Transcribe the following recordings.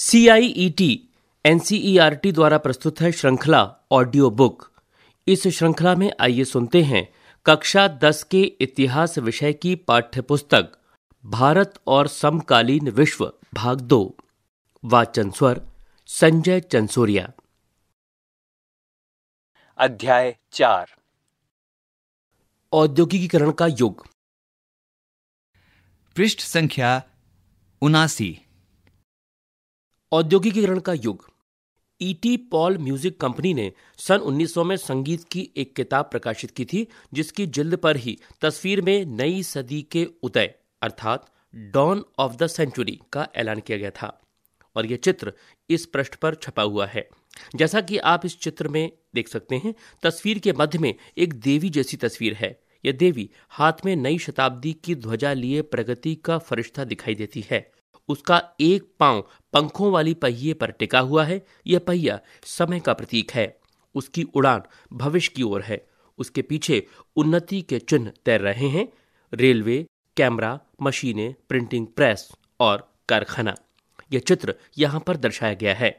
CIET NCERT e e द्वारा प्रस्तुत है श्रृंखला ऑडियो बुक इस श्रृंखला में आइए सुनते हैं कक्षा दस के इतिहास विषय की पाठ्य पुस्तक भारत और समकालीन विश्व भाग दो वाचन स्वर संजय चंसोरिया अध्याय चार औद्योगिकीकरण का युग पृष्ठ संख्या उनासी औद्योगिकीकरण का युग ईटी पॉल म्यूजिक कंपनी ने सन 1900 में संगीत की एक किताब प्रकाशित की थी जिसकी जिल्द पर ही तस्वीर में नई सदी के उदय अर्थात डॉन ऑफ द सेंचुरी का ऐलान किया गया था और यह चित्र इस पृष्ठ पर छपा हुआ है जैसा कि आप इस चित्र में देख सकते हैं तस्वीर के मध्य में एक देवी जैसी तस्वीर है यह देवी हाथ में नई शताब्दी की ध्वजा लिए प्रगति का फरिश्ता दिखाई देती है उसका एक पांव पंखों वाली पहिए पर टिका हुआ है यह पहिया समय का प्रतीक है उसकी उड़ान भविष्य की ओर है उसके पीछे उन्नति के चिन्ह तैर रहे हैं रेलवे कैमरा मशीनें प्रिंटिंग प्रेस और कारखाना यह चित्र यहाँ पर दर्शाया गया है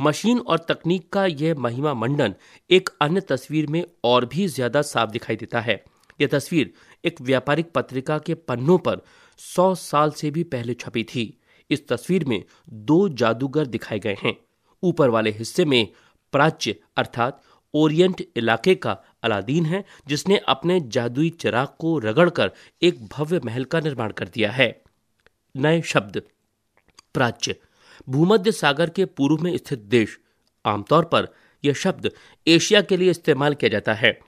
मशीन और तकनीक का यह महिमा मंडन एक अन्य तस्वीर में और भी ज्यादा साफ दिखाई देता है यह तस्वीर एक व्यापारिक पत्रिका के पन्नों पर सौ साल से भी पहले छपी थी इस तस्वीर में दो जादूगर दिखाए गए हैं ऊपर वाले हिस्से में प्राच्य अर्थात ओरिएंट इलाके का अलादीन है जिसने अपने जादुई चिराग को रगड़कर एक भव्य महल का निर्माण कर दिया है नए शब्द प्राच्य भूमध्य सागर के पूर्व में स्थित देश आमतौर पर यह शब्द एशिया के लिए इस्तेमाल किया जाता है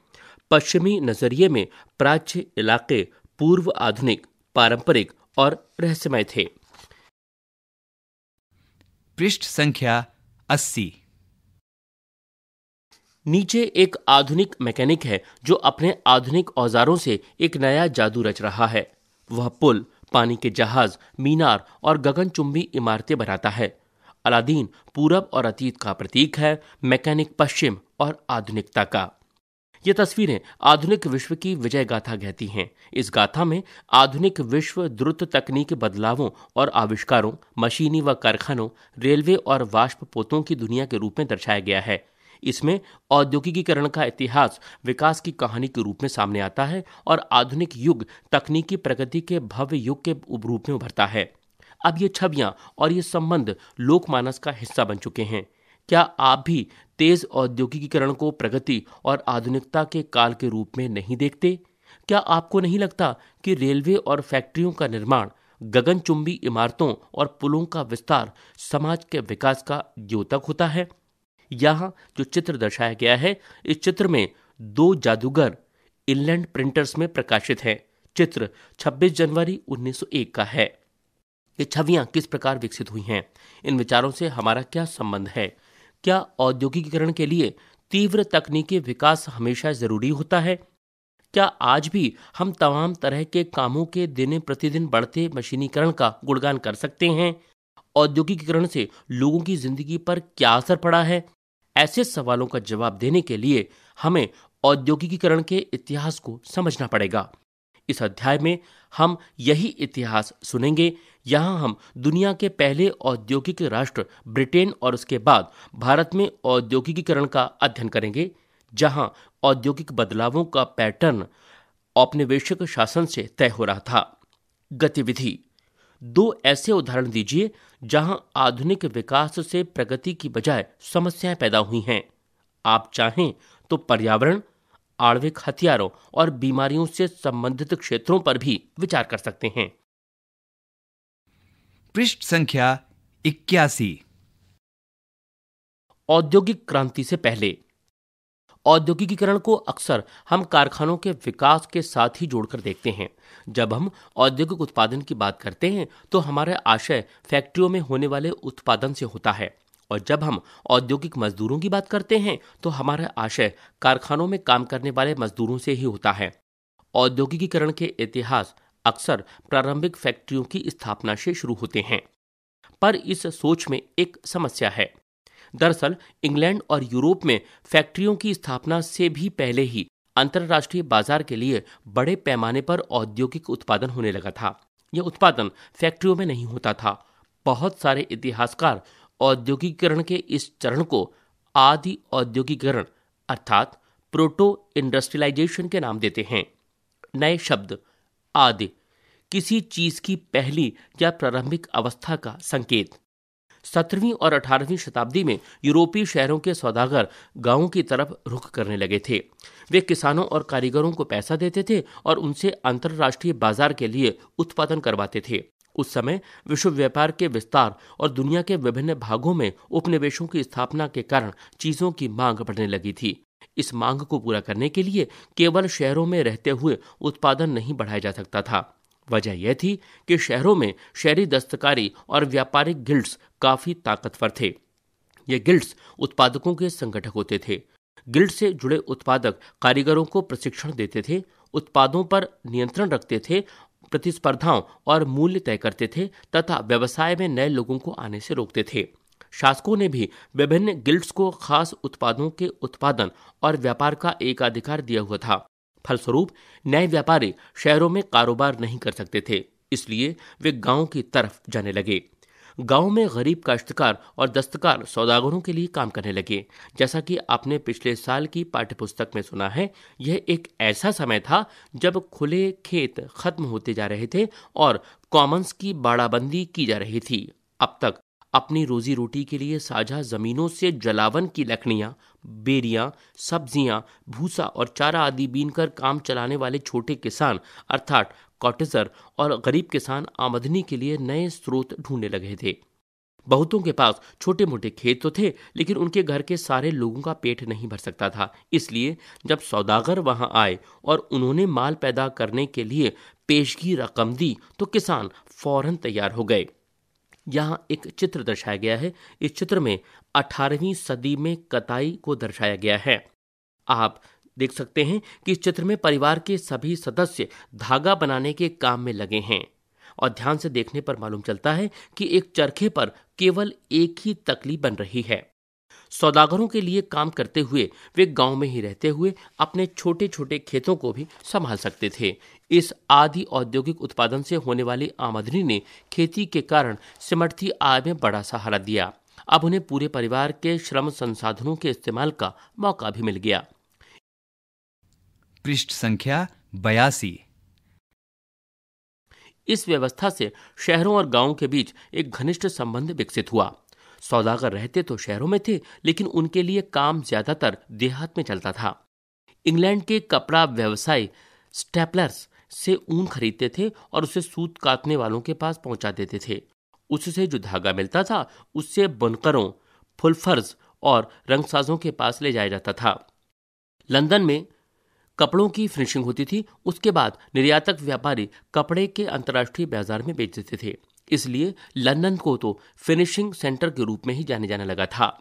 पश्चिमी नजरिए में प्राच्य इलाके पूर्व आधुनिक पारंपरिक और रहस्यमय थे पृष्ठ संख्या अस्सी नीचे एक आधुनिक मैकेनिक है जो अपने आधुनिक औजारों से एक नया जादू रच रहा है वह पुल पानी के जहाज मीनार और गगनचुंबी इमारतें बनाता है अलादीन पूरब और अतीत का प्रतीक है मैकेनिक पश्चिम और आधुनिकता का ये तस्वीरें आधुनिक विश्व की विजय गाथा कहती हैं इस गाथा में आधुनिक विश्व द्रुत तकनीक बदलावों और आविष्कारों मशीनी व कारखानों रेलवे और वाष्प पोतों की दुनिया के रूप में दर्शाया गया है इसमें औद्योगिकीकरण का इतिहास विकास की कहानी के रूप में सामने आता है और आधुनिक युग तकनीकी प्रगति के भव्य युग के रूप में उभरता है अब ये छवियां और ये संबंध लोकमानस का हिस्सा बन चुके हैं क्या आप भी तेज औद्योगिकीकरण को प्रगति और आधुनिकता के काल के रूप में नहीं देखते क्या आपको नहीं लगता कि रेलवे और फैक्ट्रियों का निर्माण गगनचुंबी इमारतों और पुलों का विस्तार समाज के विकास का द्योतक होता है यहाँ जो चित्र दर्शाया गया है इस चित्र में दो जादूगर इनलैंड प्रिंटर्स में प्रकाशित हैं चित्र 26 जनवरी 1901 का है ये छवियां किस प्रकार विकसित हुई हैं इन विचारों से हमारा क्या संबंध है क्या औद्योगिकीकरण के लिए तीव्र तकनीकी विकास हमेशा जरूरी होता है क्या आज भी हम तमाम तरह के कामों के दिन प्रतिदिन बढ़ते मशीनीकरण का गुणगान कर सकते हैं औद्योगिकीकरण से लोगों की जिंदगी पर क्या असर पड़ा है ऐसे सवालों का जवाब देने के लिए हमें औद्योगिकीकरण के इतिहास को समझना पड़ेगा इस अध्याय में हम यही इतिहास सुनेंगे यहाँ हम दुनिया के पहले औद्योगिक राष्ट्र ब्रिटेन और उसके बाद भारत में औद्योगिकीकरण का अध्ययन करेंगे जहाँ औद्योगिक बदलावों का पैटर्न औपनिवेशिक शासन से तय हो रहा था गतिविधि दो ऐसे उदाहरण दीजिए जहां आधुनिक विकास से प्रगति की बजाय समस्याएं पैदा हुई हैं आप चाहें तो पर्यावरण आणविक हथियारों और बीमारियों से संबंधित क्षेत्रों पर भी विचार कर सकते हैं पृष्ठ संख्या इक्यासी औद्योगिक क्रांति से पहले औद्योगिकीकरण को अक्सर हम कारखानों के विकास के साथ ही जोड़कर देखते हैं जब हम औद्योगिक उत्पादन की बात करते हैं तो हमारा आशय फैक्ट्रियों में होने वाले उत्पादन से होता है और जब हम औद्योगिक मजदूरों की बात करते हैं तो हमारा आशय कारखानों में काम करने वाले मजदूरों से ही होता है औद्योगिकीकरण के इतिहास अक्सर प्रारंभिक फैक्ट्रियों की स्थापना से शुरू होते हैं पर इस सोच में एक समस्या है दरअसल इंग्लैंड और यूरोप में फैक्ट्रियों की स्थापना से भी पहले ही अंतर्राष्ट्रीय बाजार के लिए बड़े पैमाने पर औद्योगिक उत्पादन होने लगा था यह उत्पादन फैक्ट्रियों में नहीं होता था बहुत सारे इतिहासकार औद्योगिकरण के इस चरण को आदि औद्योगिकरण अर्थात प्रोटो इंडस्ट्रियलाइजेशन के नाम देते हैं नए शब्द आदि किसी चीज की पहली या प्रारंभिक अवस्था का संकेत सत्रहवीं और अठारहवीं शताब्दी में यूरोपीय शहरों के सौदागर गांवों की तरफ रुख करने लगे थे वे किसानों और कारीगरों को पैसा देते थे और उनसे अंतर्राष्ट्रीय बाजार के लिए उत्पादन करवाते थे उस समय विश्व व्यापार के विस्तार और दुनिया के विभिन्न भागों में उपनिवेशों की स्थापना के कारण चीजों की मांग बढ़ने लगी थी इस मांग को पूरा करने के लिए केवल शहरों में रहते हुए उत्पादन नहीं बढ़ाया जा सकता था वजह यह थी कि शहरों में शहरी दस्तकारी और व्यापारिक गिल्ड्स काफी ताकतवर थे ये गिल्ड्स उत्पादकों के संगठक होते थे गिल्ड से जुड़े उत्पादक कारीगरों को प्रशिक्षण देते थे उत्पादों पर नियंत्रण रखते थे प्रतिस्पर्धाओं और मूल्य तय करते थे तथा व्यवसाय में नए लोगों को आने से रोकते थे शासकों ने भी विभिन्न गिल्ड्स को खास उत्पादों के उत्पादन और व्यापार का एकाधिकार दिया हुआ था फलस्वरूप नए व्यापारी शहरों में कारोबार नहीं कर सकते थे इसलिए वे गांव की तरफ जाने लगे गांव में गरीब काश्तकार और दस्तकार सौदागरों के लिए काम करने लगे जैसा कि आपने पिछले साल की पाठ्यपुस्तक में सुना है यह एक ऐसा समय था जब खुले खेत खत्म होते जा रहे थे और कॉमन्स की बाड़ाबंदी की जा रही थी अब तक अपनी रोजी रोटी के लिए साझा जमीनों से जलावन की लकड़ियाँ बेरियाँ सब्जियाँ भूसा और चारा आदि बीन कर काम चलाने वाले छोटे किसान अर्थात कॉटेजर और गरीब किसान आमदनी के लिए नए स्रोत ढूंढने लगे थे बहुतों के पास छोटे मोटे खेत तो थे लेकिन उनके घर के सारे लोगों का पेट नहीं भर सकता था इसलिए जब सौदागर वहां आए और उन्होंने माल पैदा करने के लिए पेशगी रकम दी तो किसान फौरन तैयार हो गए यहाँ एक चित्र दर्शाया गया है इस चित्र में 18वीं सदी में कताई को दर्शाया गया है आप देख सकते हैं कि इस चित्र में परिवार के सभी सदस्य धागा बनाने के काम में लगे हैं और ध्यान से देखने पर मालूम चलता है कि एक चरखे पर केवल एक ही तकली बन रही है सौदागरों के लिए काम करते हुए वे गांव में ही रहते हुए अपने छोटे छोटे खेतों को भी संभाल सकते थे इस आदि औद्योगिक उत्पादन से होने वाली आमदनी ने खेती के कारण सिमटती आय में बड़ा सहारा दिया अब उन्हें पूरे परिवार के श्रम संसाधनों के इस्तेमाल का मौका भी मिल गया पृष्ठ संख्या बयासी इस व्यवस्था से शहरों और गांवों के बीच एक घनिष्ठ संबंध विकसित हुआ सौदागर रहते तो शहरों में थे लेकिन उनके लिए काम ज्यादातर देहात में चलता था इंग्लैंड के कपड़ा व्यवसायी स्टेपलर्स से ऊन खरीदते थे और उसे सूत काटने वालों के पास पहुंचा देते थे उससे जो धागा मिलता था उससे बुनकरों फुलफर्ज और रंगसाजों के पास ले जाया जाता था लंदन में कपड़ों की फिनिशिंग होती थी उसके बाद निर्यातक व्यापारी कपड़े के अंतर्राष्ट्रीय बाजार में बेच देते थे इसलिए लंदन को तो फिनिशिंग सेंटर के रूप में ही जाने जाने लगा था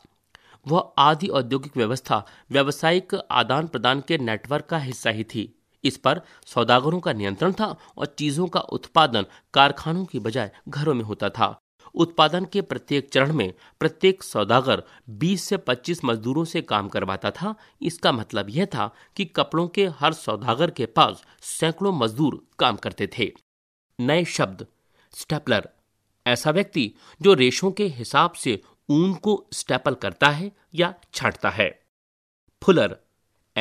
वह आदि औद्योगिक व्यवस्था व्यावसायिक आदान प्रदान के नेटवर्क का हिस्सा ही थी इस पर सौदागरों का नियंत्रण था और चीजों का उत्पादन कारखानों की बजाय घरों में होता था उत्पादन के प्रत्येक चरण में प्रत्येक सौदागर 20 से 25 मजदूरों से काम करवाता था इसका मतलब यह था कि कपड़ों के हर सौदागर के पास सैकड़ों मजदूर काम करते थे नए शब्द स्टेपलर ऐसा व्यक्ति जो रेशों के हिसाब से ऊन को स्टेपल करता है या छांटता है फुलर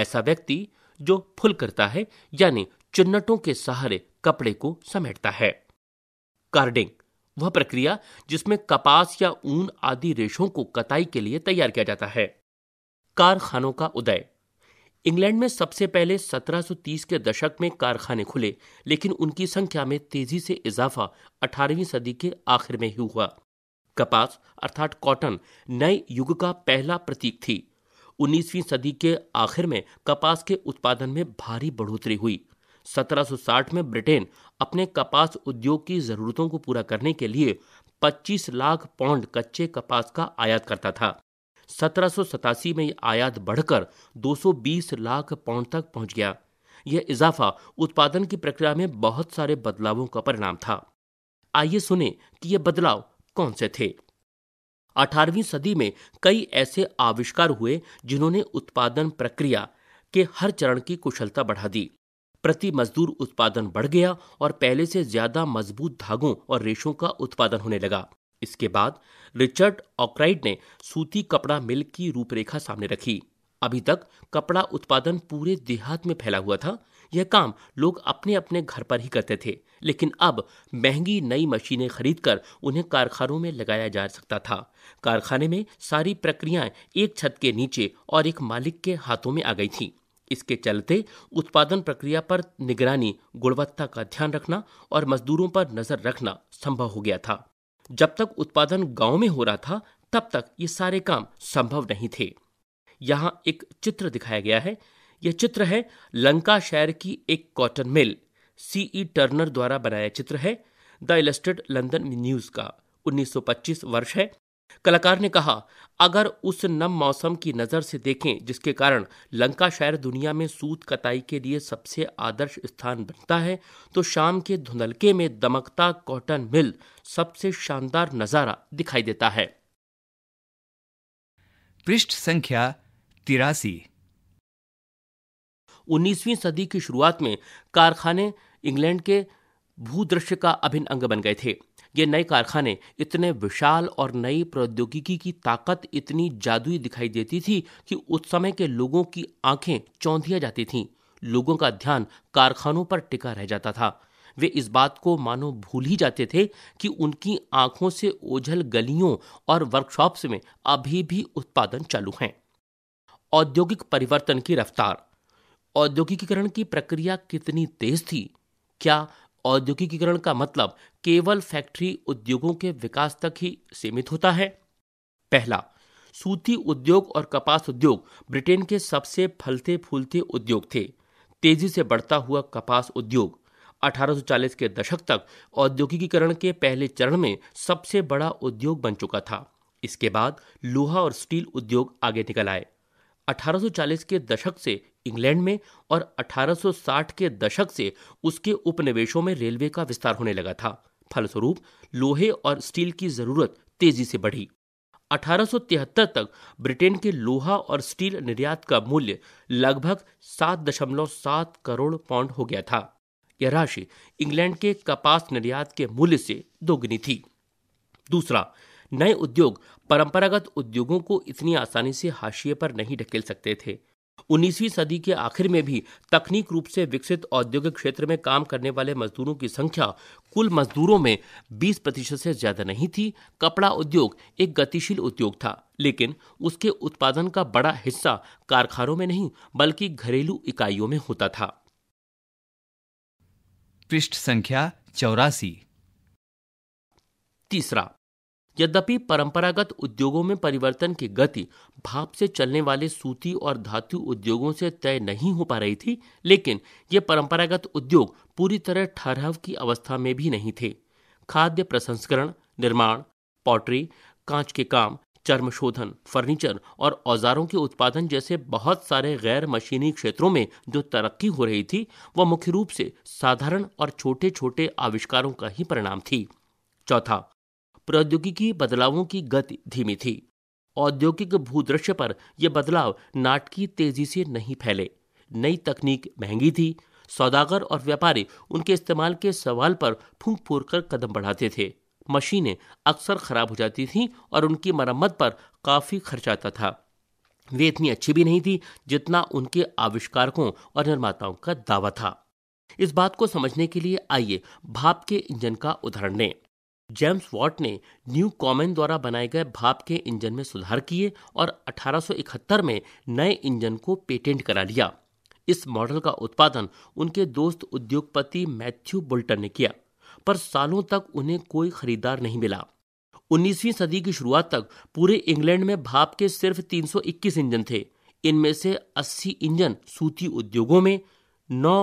ऐसा व्यक्ति जो फुल करता है यानी चुन्नटों के सहारे कपड़े को समेटता है कार्डिंग वह प्रक्रिया जिसमें कपास या ऊन आदि रेशों को कताई के लिए तैयार किया जाता है कारखानों का उदय इंग्लैंड में सबसे पहले 1730 के दशक में कारखाने खुले लेकिन उनकी संख्या में तेजी से इजाफा 18वीं सदी के आखिर में ही हुआ कपास अर्थात कॉटन नए युग का पहला प्रतीक थी 19वीं सदी के आखिर में कपास के उत्पादन में भारी बढ़ोतरी हुई 1760 में ब्रिटेन अपने कपास उद्योग की ज़रूरतों को पूरा करने के लिए 25 लाख पाउंड कच्चे कपास का आयात करता था सत्रह में यह आयात बढ़कर 220 लाख पाउंड तक पहुंच गया यह इजाफा उत्पादन की प्रक्रिया में बहुत सारे बदलावों का परिणाम था आइए सुने कि यह बदलाव कौन से थे 18वीं सदी में कई ऐसे आविष्कार हुए जिन्होंने उत्पादन प्रक्रिया के हर चरण की कुशलता बढ़ा दी प्रति मजदूर उत्पादन बढ़ गया और पहले से ज्यादा मजबूत धागों और रेशों का उत्पादन होने लगा इसके बाद रिचर्ड ऑक्राइड ने सूती कपड़ा मिल की रूपरेखा सामने रखी अभी तक कपड़ा उत्पादन पूरे देहात में फैला हुआ था यह काम लोग अपने अपने घर पर ही करते थे लेकिन अब महंगी नई मशीनें खरीदकर उन्हें कारखानों में लगाया जा सकता था कारखाने में सारी प्रक्रियाएं एक छत के नीचे और एक मालिक के हाथों में आ गई थीं इसके चलते उत्पादन प्रक्रिया पर निगरानी गुणवत्ता का ध्यान रखना और मजदूरों पर नजर रखना संभव हो गया था जब तक उत्पादन गांव में हो रहा था तब तक ये सारे काम संभव नहीं थे यहाँ एक चित्र दिखाया गया है यह चित्र है लंका शहर की एक कॉटन मिल सीई टर्नर द्वारा बनाया चित्र है द इलेस्टेड लंदन न्यूज का 1925 वर्ष है कलाकार ने कहा अगर उस नम मौसम की नज़र से देखें जिसके कारण लंका शहर दुनिया में सूत कताई के लिए सबसे आदर्श स्थान बनता है तो शाम के धुंधलके में दमकता कॉटन मिल सबसे शानदार नज़ारा दिखाई देता है पृष्ठ संख्या तिरासी उन्नीसवीं सदी की शुरुआत में कारखाने इंग्लैंड के भूदृश्य का अभिन्न अंग बन गए थे ये नए कारखाने इतने विशाल और नई प्रौद्योगिकी की ताकत इतनी जादुई दिखाई देती थी कि उस समय के लोगों की आंखें चौंधिया जाती थीं लोगों का ध्यान कारखानों पर टिका रह जाता था वे इस बात को मानो भूल ही जाते थे कि उनकी आंखों से ओझल गलियों और वर्कशॉप्स में अभी भी उत्पादन चालू हैं औद्योगिक परिवर्तन की रफ्तार औद्योगिकीकरण की प्रक्रिया कितनी तेज थी क्या औद्योगिकीकरण का मतलब केवल फैक्ट्री उद्योगों के विकास तक ही सीमित होता है पहला सूती उद्योग और कपास उद्योग ब्रिटेन के सबसे फलते फूलते उद्योग थे तेजी से बढ़ता हुआ कपास उद्योग 1840 के दशक तक औद्योगिकीकरण के पहले चरण में सबसे बड़ा उद्योग बन चुका था इसके बाद लोहा और स्टील उद्योग आगे निकल आए 1840 के दशक से इंग्लैंड में और 1860 के दशक से उसके उपनिवेशों में रेलवे का विस्तार होने लगा था फलस्वरूप लोहे और स्टील की जरूरत तेजी से बढ़ी 1873 तक ब्रिटेन के लोहा और स्टील निर्यात का मूल्य लगभग 7.7 करोड़ पाउंड हो गया था यह राशि इंग्लैंड के कपास निर्यात के मूल्य से दोगुनी थी दूसरा नए उद्योग परंपरागत उद्योगों को इतनी आसानी से हाशिए पर नहीं ढकेल सकते थे 19वीं सदी के आखिर में भी तकनीक रूप से विकसित औद्योगिक क्षेत्र में काम करने वाले मजदूरों की संख्या कुल मजदूरों में 20 प्रतिशत से ज्यादा नहीं थी कपड़ा उद्योग एक गतिशील उद्योग था लेकिन उसके उत्पादन का बड़ा हिस्सा कारखानों में नहीं बल्कि घरेलू इकाइयों में होता था पृष्ठ संख्या चौरासी तीसरा यद्यपि परंपरागत उद्योगों में परिवर्तन की गति भाप से चलने वाले सूती और धातु उद्योगों से तय नहीं हो पा रही थी लेकिन ये परंपरागत उद्योग पूरी तरह ठहराव की अवस्था में भी नहीं थे खाद्य प्रसंस्करण निर्माण पॉटरी कांच के काम चर्म शोधन फर्नीचर और औजारों के उत्पादन जैसे बहुत सारे गैर मशीनी क्षेत्रों में जो तरक्की हो रही थी वह मुख्य रूप से साधारण और छोटे छोटे आविष्कारों का ही परिणाम थी चौथा प्रौद्योगिकी बदलावों की गति धीमी थी औद्योगिक भूदृश्य पर यह बदलाव नाटकीय तेजी से नहीं फैले नई तकनीक महंगी थी सौदागर और व्यापारी उनके इस्तेमाल के सवाल पर फूंक फूर कर कदम बढ़ाते थे मशीनें अक्सर खराब हो जाती थीं और उनकी मरम्मत पर काफ़ी खर्च आता था वे इतनी अच्छी भी नहीं थी जितना उनके आविष्कारकों और निर्माताओं का दावा था इस बात को समझने के लिए आइए भाप के इंजन का उदाहरण लें जेम्स वॉट ने न्यू कॉमन द्वारा बनाए गए भाप के इंजन में सुधार किए और 1871 में नए इंजन को पेटेंट करा लिया इस मॉडल का उत्पादन उनके दोस्त उद्योगपति मैथ्यू बुल्टन ने किया पर सालों तक उन्हें कोई खरीदार नहीं मिला 19वीं सदी की शुरुआत तक पूरे इंग्लैंड में भाप के सिर्फ 321 इंजन थे इनमें से 80 इंजन सूती उद्योगों में 9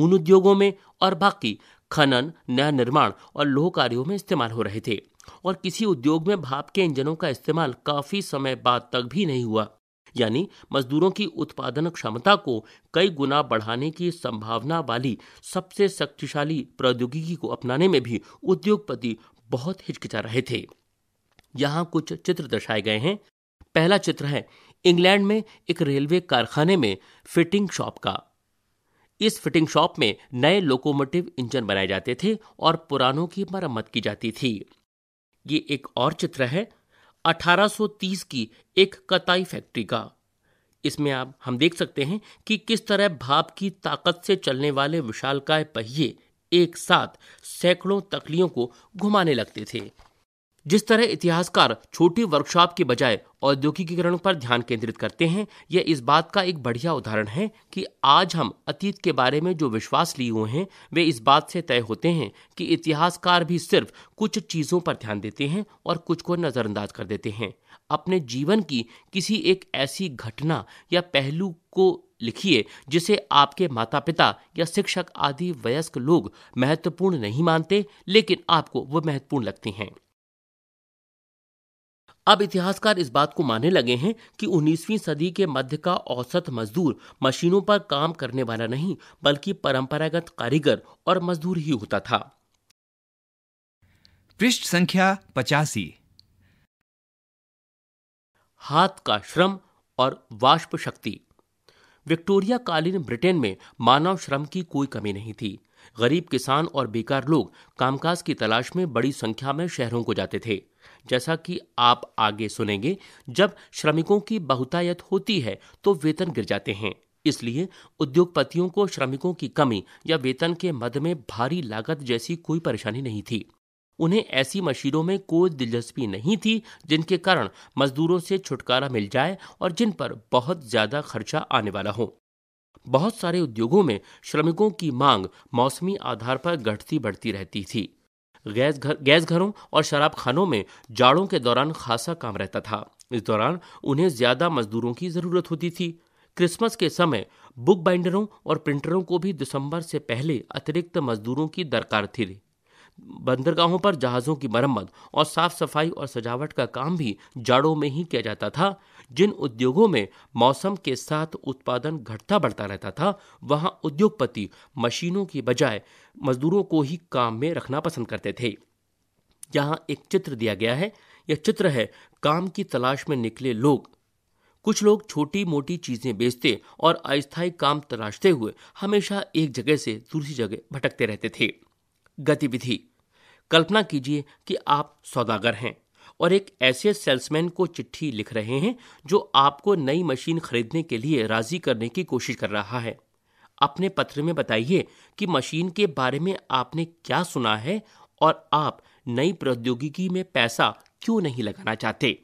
ऊन उद्योगों में और बाकी खनन नया निर्माण और लोह कार्यों में इस्तेमाल हो रहे थे और किसी उद्योग में भाप के इंजनों का इस्तेमाल काफी समय बाद तक भी नहीं हुआ यानी मजदूरों की उत्पादन क्षमता को कई गुना बढ़ाने की संभावना वाली सबसे शक्तिशाली प्रौद्योगिकी को अपनाने में भी उद्योगपति बहुत हिचकिचा रहे थे यहाँ कुछ चित्र दर्शाए गए हैं पहला चित्र है इंग्लैंड में एक रेलवे कारखाने में फिटिंग शॉप का इस फिटिंग शॉप में नए लोकोमोटिव इंजन बनाए जाते थे और पुरानों की मरम्मत की जाती थी ये एक और चित्र है 1830 की एक कताई फैक्ट्री का इसमें आप हम देख सकते हैं कि किस तरह भाप की ताकत से चलने वाले विशालकाय पहिए एक साथ सैकड़ों तकलियों को घुमाने लगते थे जिस तरह इतिहासकार छोटी वर्कशॉप के बजाय औद्योगिकीकरण पर ध्यान केंद्रित करते हैं यह इस बात का एक बढ़िया उदाहरण है कि आज हम अतीत के बारे में जो विश्वास लिए हुए हैं वे इस बात से तय होते हैं कि इतिहासकार भी सिर्फ कुछ चीज़ों पर ध्यान देते हैं और कुछ को नज़रअंदाज कर देते हैं अपने जीवन की किसी एक ऐसी घटना या पहलू को लिखिए जिसे आपके माता पिता या शिक्षक आदि वयस्क लोग महत्वपूर्ण नहीं मानते लेकिन आपको वो महत्वपूर्ण लगते हैं अब इतिहासकार इस बात को मानने लगे हैं कि 19वीं सदी के मध्य का औसत मजदूर मशीनों पर काम करने वाला नहीं बल्कि परंपरागत कारीगर और मजदूर ही होता था पृष्ठ संख्या पचासी हाथ का श्रम और वाष्प शक्ति विक्टोरिया कालीन ब्रिटेन में मानव श्रम की कोई कमी नहीं थी गरीब किसान और बेकार लोग कामकाज की तलाश में बड़ी संख्या में शहरों को जाते थे जैसा कि आप आगे सुनेंगे जब श्रमिकों की बहुतायत होती है तो वेतन गिर जाते हैं इसलिए उद्योगपतियों को श्रमिकों की कमी या वेतन के मद में भारी लागत जैसी कोई परेशानी नहीं थी उन्हें ऐसी मशीनों में कोई दिलचस्पी नहीं थी जिनके कारण मजदूरों से छुटकारा मिल जाए और जिन पर बहुत ज्यादा खर्चा आने वाला हो बहुत सारे उद्योगों में श्रमिकों की मांग मौसमी आधार पर घटती बढ़ती रहती थी गैस घर गैस घरों और शराब खानों में जाड़ों के दौरान खासा काम रहता था इस दौरान उन्हें ज़्यादा मजदूरों की ज़रूरत होती थी क्रिसमस के समय बुक बाइंडरों और प्रिंटरों को भी दिसंबर से पहले अतिरिक्त मजदूरों की दरकार थी बंदरगाहों पर जहाज़ों की मरम्मत और साफ सफाई और सजावट का काम भी जाड़ों में ही किया जाता था जिन उद्योगों में मौसम के साथ उत्पादन घटता बढ़ता रहता था वहां उद्योगपति मशीनों की बजाय मजदूरों को ही काम में रखना पसंद करते थे यहाँ एक चित्र दिया गया है यह चित्र है काम की तलाश में निकले लोग कुछ लोग छोटी मोटी चीजें बेचते और अस्थायी काम तलाशते हुए हमेशा एक जगह से दूसरी जगह भटकते रहते थे गतिविधि कल्पना कीजिए कि आप सौदागर हैं और एक ऐसे सेल्समैन को चिट्ठी लिख रहे हैं जो आपको नई मशीन खरीदने के लिए राजी करने की कोशिश कर रहा है अपने पत्र में बताइए कि मशीन के बारे में आपने क्या सुना है और आप नई प्रौद्योगिकी में पैसा क्यों नहीं लगाना चाहते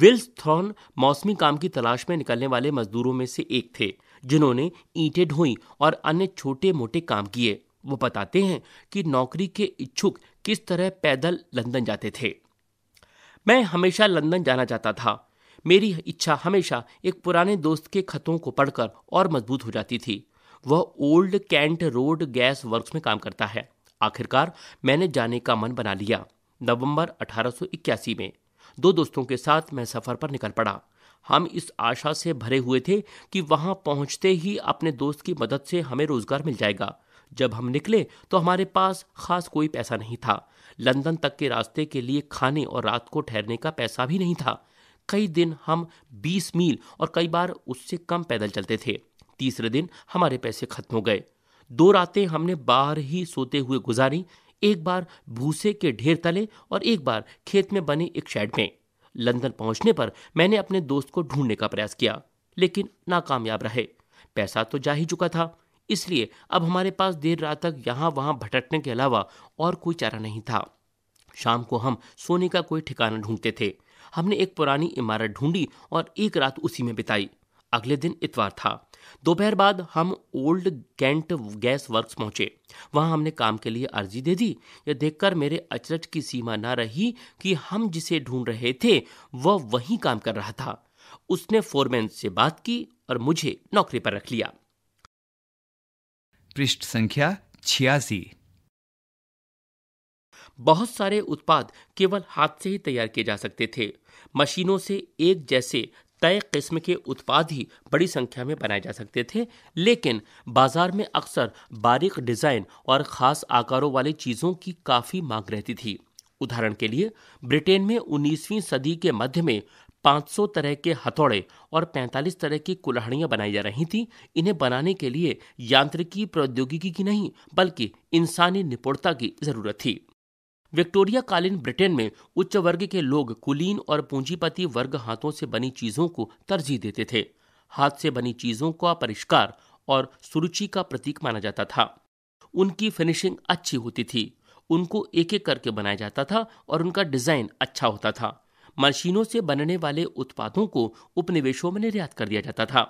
विल्स थ्रॉन मौसमी काम की तलाश में निकलने वाले मजदूरों में से एक थे जिन्होंने ईंटें ढोई और अन्य छोटे मोटे काम किए वो बताते हैं कि नौकरी के इच्छुक किस तरह पैदल लंदन जाते थे मैं हमेशा लंदन जाना चाहता था मेरी इच्छा हमेशा एक पुराने दोस्त के खतों को पढ़कर और मजबूत हो जाती थी वह Old Kent Road gas works में काम करता है आखिरकार मैंने जाने का मन बना लिया नवंबर 1881 में दो दोस्तों के साथ मैं सफ़र पर निकल पड़ा हम इस आशा से भरे हुए थे कि वहां पहुंचते ही अपने दोस्त की मदद से हमें रोजगार मिल जाएगा जब हम निकले तो हमारे पास खास कोई पैसा नहीं था लंदन तक के रास्ते के लिए खाने और रात को ठहरने का पैसा भी नहीं था कई दिन हम 20 मील और कई बार उससे कम पैदल चलते थे तीसरे दिन हमारे पैसे खत्म हो गए दो रातें हमने बाहर ही सोते हुए गुजारी एक बार भूसे के ढेर तले और एक बार खेत में बने एक शेड में लंदन पहुंचने पर मैंने अपने दोस्त को ढूंढने का प्रयास किया लेकिन नाकामयाब रहे पैसा तो जा ही चुका था इसलिए अब हमारे पास देर रात तक यहाँ वहाँ भटकने के अलावा और कोई चारा नहीं था शाम को हम सोने का कोई ठिकाना ढूंढते थे हमने एक पुरानी इमारत ढूंढी और एक रात उसी में बिताई अगले दिन इतवार था दोपहर बाद हम ओल्ड गेंट गैस वर्क्स पहुंचे वहां हमने काम के लिए अर्जी दे दी यह देखकर मेरे अचरज की सीमा ना रही कि हम जिसे ढूंढ रहे थे वह वहीं काम कर रहा था उसने फोरमैन से बात की और मुझे नौकरी पर रख लिया पृष्ठ संख्या छियासी बहुत सारे उत्पाद केवल हाथ से ही तैयार किए जा सकते थे मशीनों से एक जैसे तय किस्म के उत्पाद ही बड़ी संख्या में बनाए जा सकते थे लेकिन बाजार में अक्सर बारीक डिज़ाइन और ख़ास आकारों वाली चीज़ों की काफ़ी मांग रहती थी उदाहरण के लिए ब्रिटेन में 19वीं सदी के मध्य में 500 तरह के हथौड़े और 45 तरह की कुल्हाड़ियाँ बनाई जा रही थीं इन्हें बनाने के लिए यांत्रिकी प्रौद्योगिकी की नहीं बल्कि इंसानी निपुणता की जरूरत थी विक्टोरिया कालीन ब्रिटेन में उच्च वर्ग के लोग कुलीन और पूंजीपति वर्ग हाथों से बनी चीजों को तरजीह देते थे हाथ से बनी चीजों का परिष्कार और सुरुचि का प्रतीक माना जाता था उनकी फिनिशिंग अच्छी होती थी उनको एक एक करके बनाया जाता था और उनका डिजाइन अच्छा होता था मशीनों से बनने वाले उत्पादों को उपनिवेशों में निर्यात कर दिया जाता था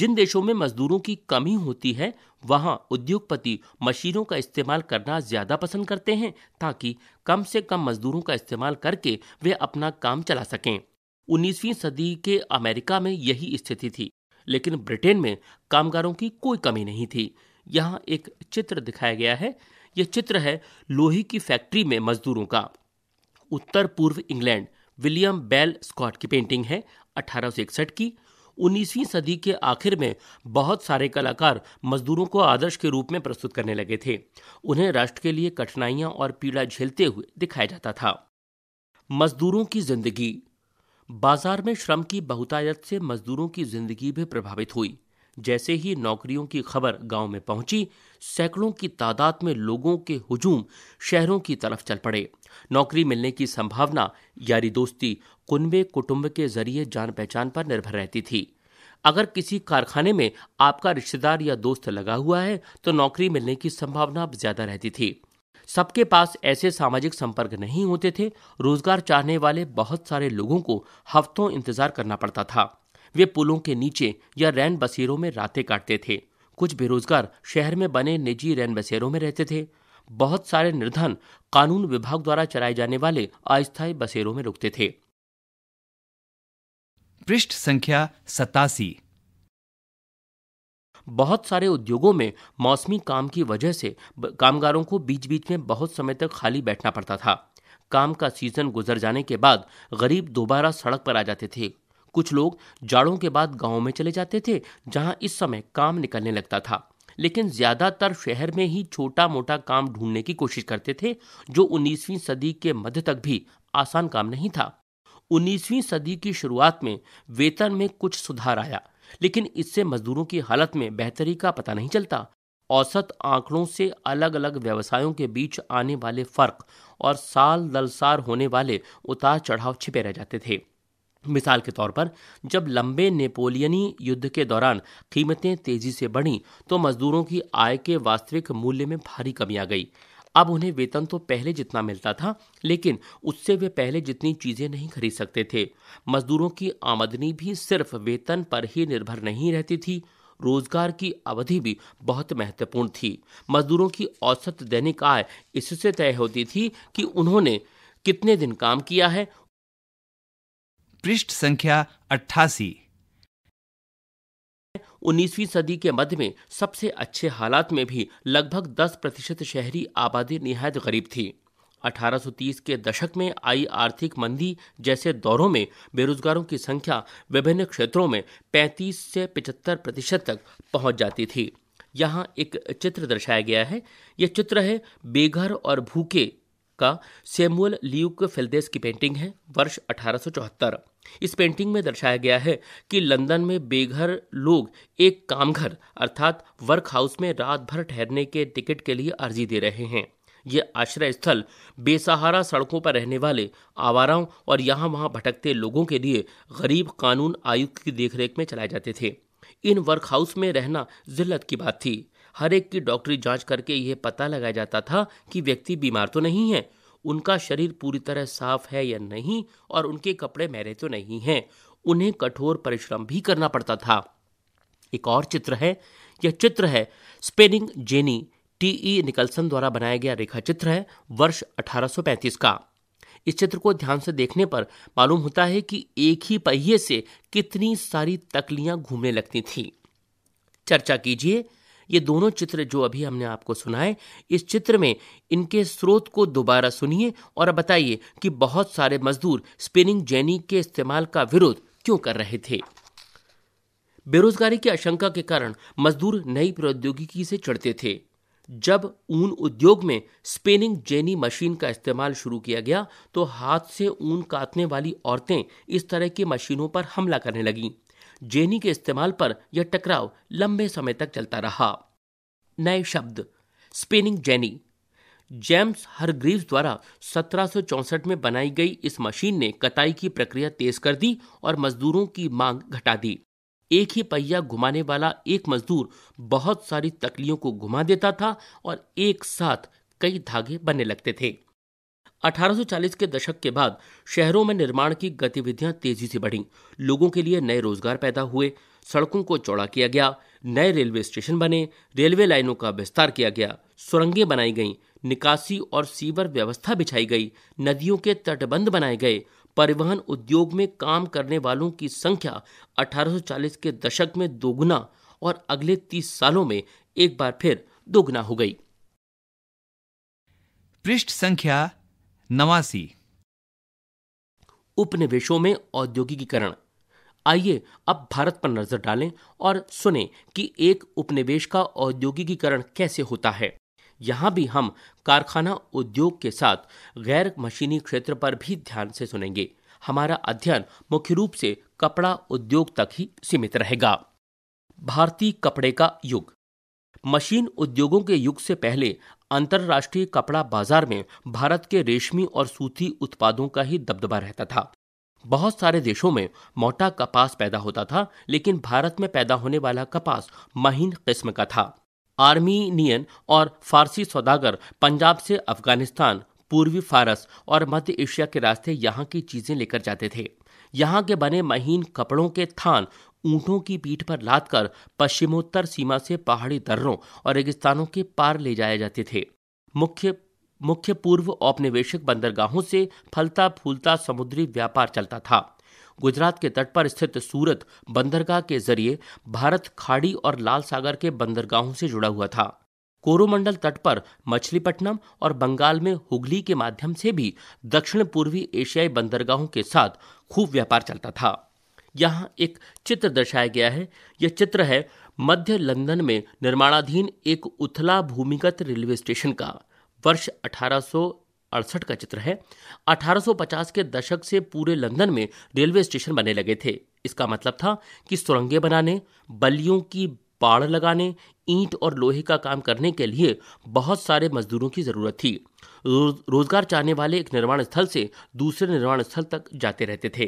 जिन देशों में मजदूरों की कमी होती है वहां उद्योगपति मशीनों का इस्तेमाल करना ज्यादा पसंद करते हैं ताकि कम से कम मजदूरों का इस्तेमाल करके वे अपना काम चला सकें 19वीं सदी के अमेरिका में यही स्थिति थी लेकिन ब्रिटेन में कामगारों की कोई कमी नहीं थी यहाँ एक चित्र दिखाया गया है यह चित्र है लोही की फैक्ट्री में मजदूरों का उत्तर पूर्व इंग्लैंड विलियम बेल स्कॉट की पेंटिंग है अठारह की 19वीं सदी के आखिर में बहुत सारे कलाकार मजदूरों को आदर्श के रूप में प्रस्तुत करने लगे थे उन्हें राष्ट्र के लिए कठिनाइयां और पीड़ा झेलते हुए दिखाया जाता था मजदूरों की जिंदगी बाजार में श्रम की बहुतायत से मजदूरों की जिंदगी भी प्रभावित हुई जैसे ही नौकरियों की खबर गांव में पहुंची सैकड़ों की तादाद में लोगों के हुजूम शहरों की तरफ चल पड़े नौकरी मिलने की संभावना यारी दोस्ती कुनबे कुटुंब के जरिए जान पहचान पर निर्भर रहती थी अगर किसी कारखाने में आपका रिश्तेदार या दोस्त लगा हुआ है तो नौकरी मिलने की संभावना ज्यादा रहती थी सबके पास ऐसे सामाजिक संपर्क नहीं होते थे रोजगार चाहने वाले बहुत सारे लोगों को हफ्तों इंतजार करना पड़ता था वे पुलों के नीचे या रैन बसेरों में रातें काटते थे कुछ बेरोजगार शहर में बने निजी रैन बसेरों में रहते थे बहुत सारे निर्धन कानून विभाग द्वारा चलाए जाने वाले अस्थायी बसेरों में रुकते थे पृष्ठ संख्या सतासी बहुत सारे उद्योगों में मौसमी काम की वजह से कामगारों को बीच बीच में बहुत समय तक खाली बैठना पड़ता था काम का सीजन गुजर जाने के बाद गरीब दोबारा सड़क पर आ जाते थे कुछ लोग जाड़ों के बाद गांव में चले जाते थे जहां इस समय काम निकलने लगता था लेकिन ज़्यादातर शहर में ही छोटा मोटा काम ढूंढने की कोशिश करते थे जो 19वीं सदी के मध्य तक भी आसान काम नहीं था 19वीं सदी की शुरुआत में वेतन में कुछ सुधार आया लेकिन इससे मजदूरों की हालत में बेहतरी का पता नहीं चलता औसत आंकड़ों से अलग अलग व्यवसायों के बीच आने वाले फर्क और साल दलसार होने वाले उतार चढ़ाव छिपे रह जाते थे मिसाल के तौर पर जब लंबे नेपोलियनी युद्ध के दौरान कीमतें तेजी से बढ़ी तो मजदूरों की आय के वास्तविक मूल्य में भारी कमी आ गई अब उन्हें वेतन तो पहले जितना मिलता था लेकिन उससे वे पहले जितनी चीजें नहीं खरीद सकते थे मजदूरों की आमदनी भी सिर्फ वेतन पर ही निर्भर नहीं रहती थी रोजगार की अवधि भी बहुत महत्वपूर्ण थी मजदूरों की औसत दैनिक आय इससे तय होती थी कि उन्होंने कितने दिन काम किया है पृष्ठ संख्या अट्ठासी उन्नीसवीं सदी के मध्य में सबसे अच्छे हालात में भी लगभग 10 प्रतिशत शहरी आबादी निहायत गरीब थी 1830 के दशक में आई आर्थिक मंदी जैसे दौरों में बेरोजगारों की संख्या विभिन्न क्षेत्रों में 35 से 75 प्रतिशत तक पहुंच जाती थी यहाँ एक चित्र दर्शाया गया है यह चित्र है बेघर और भूखे का सेमुअल लियुक फिल्देस की पेंटिंग है वर्ष अठारह इस पेंटिंग में दर्शाया गया है कि लंदन में बेघर लोग एक कामघर अर्थात वर्क हाउस में रात भर ठहरने के टिकट के लिए अर्जी दे रहे हैं ये आश्रय स्थल बेसहारा सड़कों पर रहने वाले आवाराओं और यहाँ वहाँ भटकते लोगों के लिए गरीब कानून आयुक्त की देखरेख में चलाए जाते थे इन वर्क हाउस में रहना जिल्लत की बात थी हर एक की डॉक्टरी जांच करके यह पता लगाया जाता था कि व्यक्ति बीमार तो नहीं है उनका शरीर पूरी तरह साफ है या नहीं और उनके कपड़े मेरे तो नहीं हैं उन्हें कठोर परिश्रम भी करना पड़ता था एक और चित्र है यह चित्र है spinning jenny T E Nicholson द्वारा बनाया गया रेखा चित्र है वर्ष 1835 का इस चित्र को ध्यान से देखने पर मालूम होता है कि एक ही पहिए से कितनी सारी तकलियां घूमने लगती थीं चर्चा कीजिए ये दोनों चित्र जो अभी हमने आपको सुनाए इस चित्र में इनके स्रोत को दोबारा सुनिए और बताइए कि बहुत सारे मजदूर स्पिनिंग जेनी के इस्तेमाल का विरोध क्यों कर रहे थे बेरोजगारी की आशंका के कारण मजदूर नई प्रौद्योगिकी से चढ़ते थे जब ऊन उद्योग में स्पिनिंग जेनी मशीन का इस्तेमाल शुरू किया गया तो हाथ से ऊन काटने वाली औरतें इस तरह की मशीनों पर हमला करने लगीं जेनी के इस्तेमाल पर यह टकराव लंबे समय तक चलता रहा नए शब्द स्पिनिंग जेनी जेम्स हरग्रीव्स द्वारा सत्रह में बनाई गई इस मशीन ने कताई की प्रक्रिया तेज कर दी और मजदूरों की मांग घटा दी एक ही पहिया घुमाने वाला एक मजदूर बहुत सारी तकलियों को घुमा देता था और एक साथ कई धागे बनने लगते थे 1840 के दशक के बाद शहरों में निर्माण की गतिविधियां तेजी से बढ़ी लोगों के लिए नए रोजगार पैदा हुए सड़कों को चौड़ा किया गया नए रेलवे स्टेशन बने रेलवे लाइनों का विस्तार किया गया सुरंगें बनाई गईं निकासी और सीवर व्यवस्था बिछाई गई नदियों के तटबंध बनाए गए परिवहन उद्योग में काम करने वालों की संख्या 1840 के दशक में दोगुना और अगले 30 सालों में एक बार फिर दोगुना हो गई पृष्ठ संख्या नवासी उपनिवेशों में औद्योगिकीकरण आइए अब भारत पर नजर डालें और सुने कि एक उपनिवेश का औद्योगिकीकरण कैसे होता है यहां भी हम कारखाना उद्योग के साथ गैर मशीनी क्षेत्र पर भी ध्यान से सुनेंगे हमारा अध्ययन मुख्य रूप से कपड़ा उद्योग तक ही सीमित रहेगा भारतीय कपड़े का युग मशीन उद्योगों के युग से पहले अंतर्राष्ट्रीय कपड़ा बाजार में भारत के रेशमी और सूती उत्पादों का ही दबदबा रहता था बहुत सारे देशों में मोटा कपास पैदा होता था लेकिन भारत में पैदा होने वाला कपास महीन किस्म का था आर्मीनियन और फारसी सौदागर पंजाब से अफगानिस्तान पूर्वी फारस और मध्य एशिया के रास्ते यहाँ की चीजें लेकर जाते थे यहाँ के बने महीन कपड़ों के थान ऊंटों की पीठ पर लाद कर पश्चिमोत्तर सीमा से पहाड़ी दर्रों और रेगिस्तानों के पार ले जाए जाते थे मुख्य मुख्य पूर्व औपनिवेशिक बंदरगाहों से फलता फूलता समुद्री व्यापार चलता था गुजरात के तट पर स्थित सूरत बंदरगाह के जरिए भारत खाड़ी और लाल सागर के बंदरगाहों से जुड़ा हुआ था कोरोमंडल तट पर मछलीपट्टनम और बंगाल में हुगली के माध्यम से भी दक्षिण पूर्वी एशियाई बंदरगाहों के साथ खूब व्यापार चलता था यहाँ एक चित्र दर्शाया गया है यह चित्र है मध्य लंदन में निर्माणाधीन एक उथला भूमिगत रेलवे स्टेशन का वर्ष अठारह का चित्र है 1850 के दशक से पूरे लंदन में रेलवे स्टेशन बने लगे थे इसका मतलब था कि सुरंगें बनाने बलियों की बाड़ लगाने ईंट और लोहे का काम करने के लिए बहुत सारे मजदूरों की ज़रूरत थी रोजगार चाहने वाले एक निर्माण स्थल से दूसरे निर्माण स्थल तक जाते रहते थे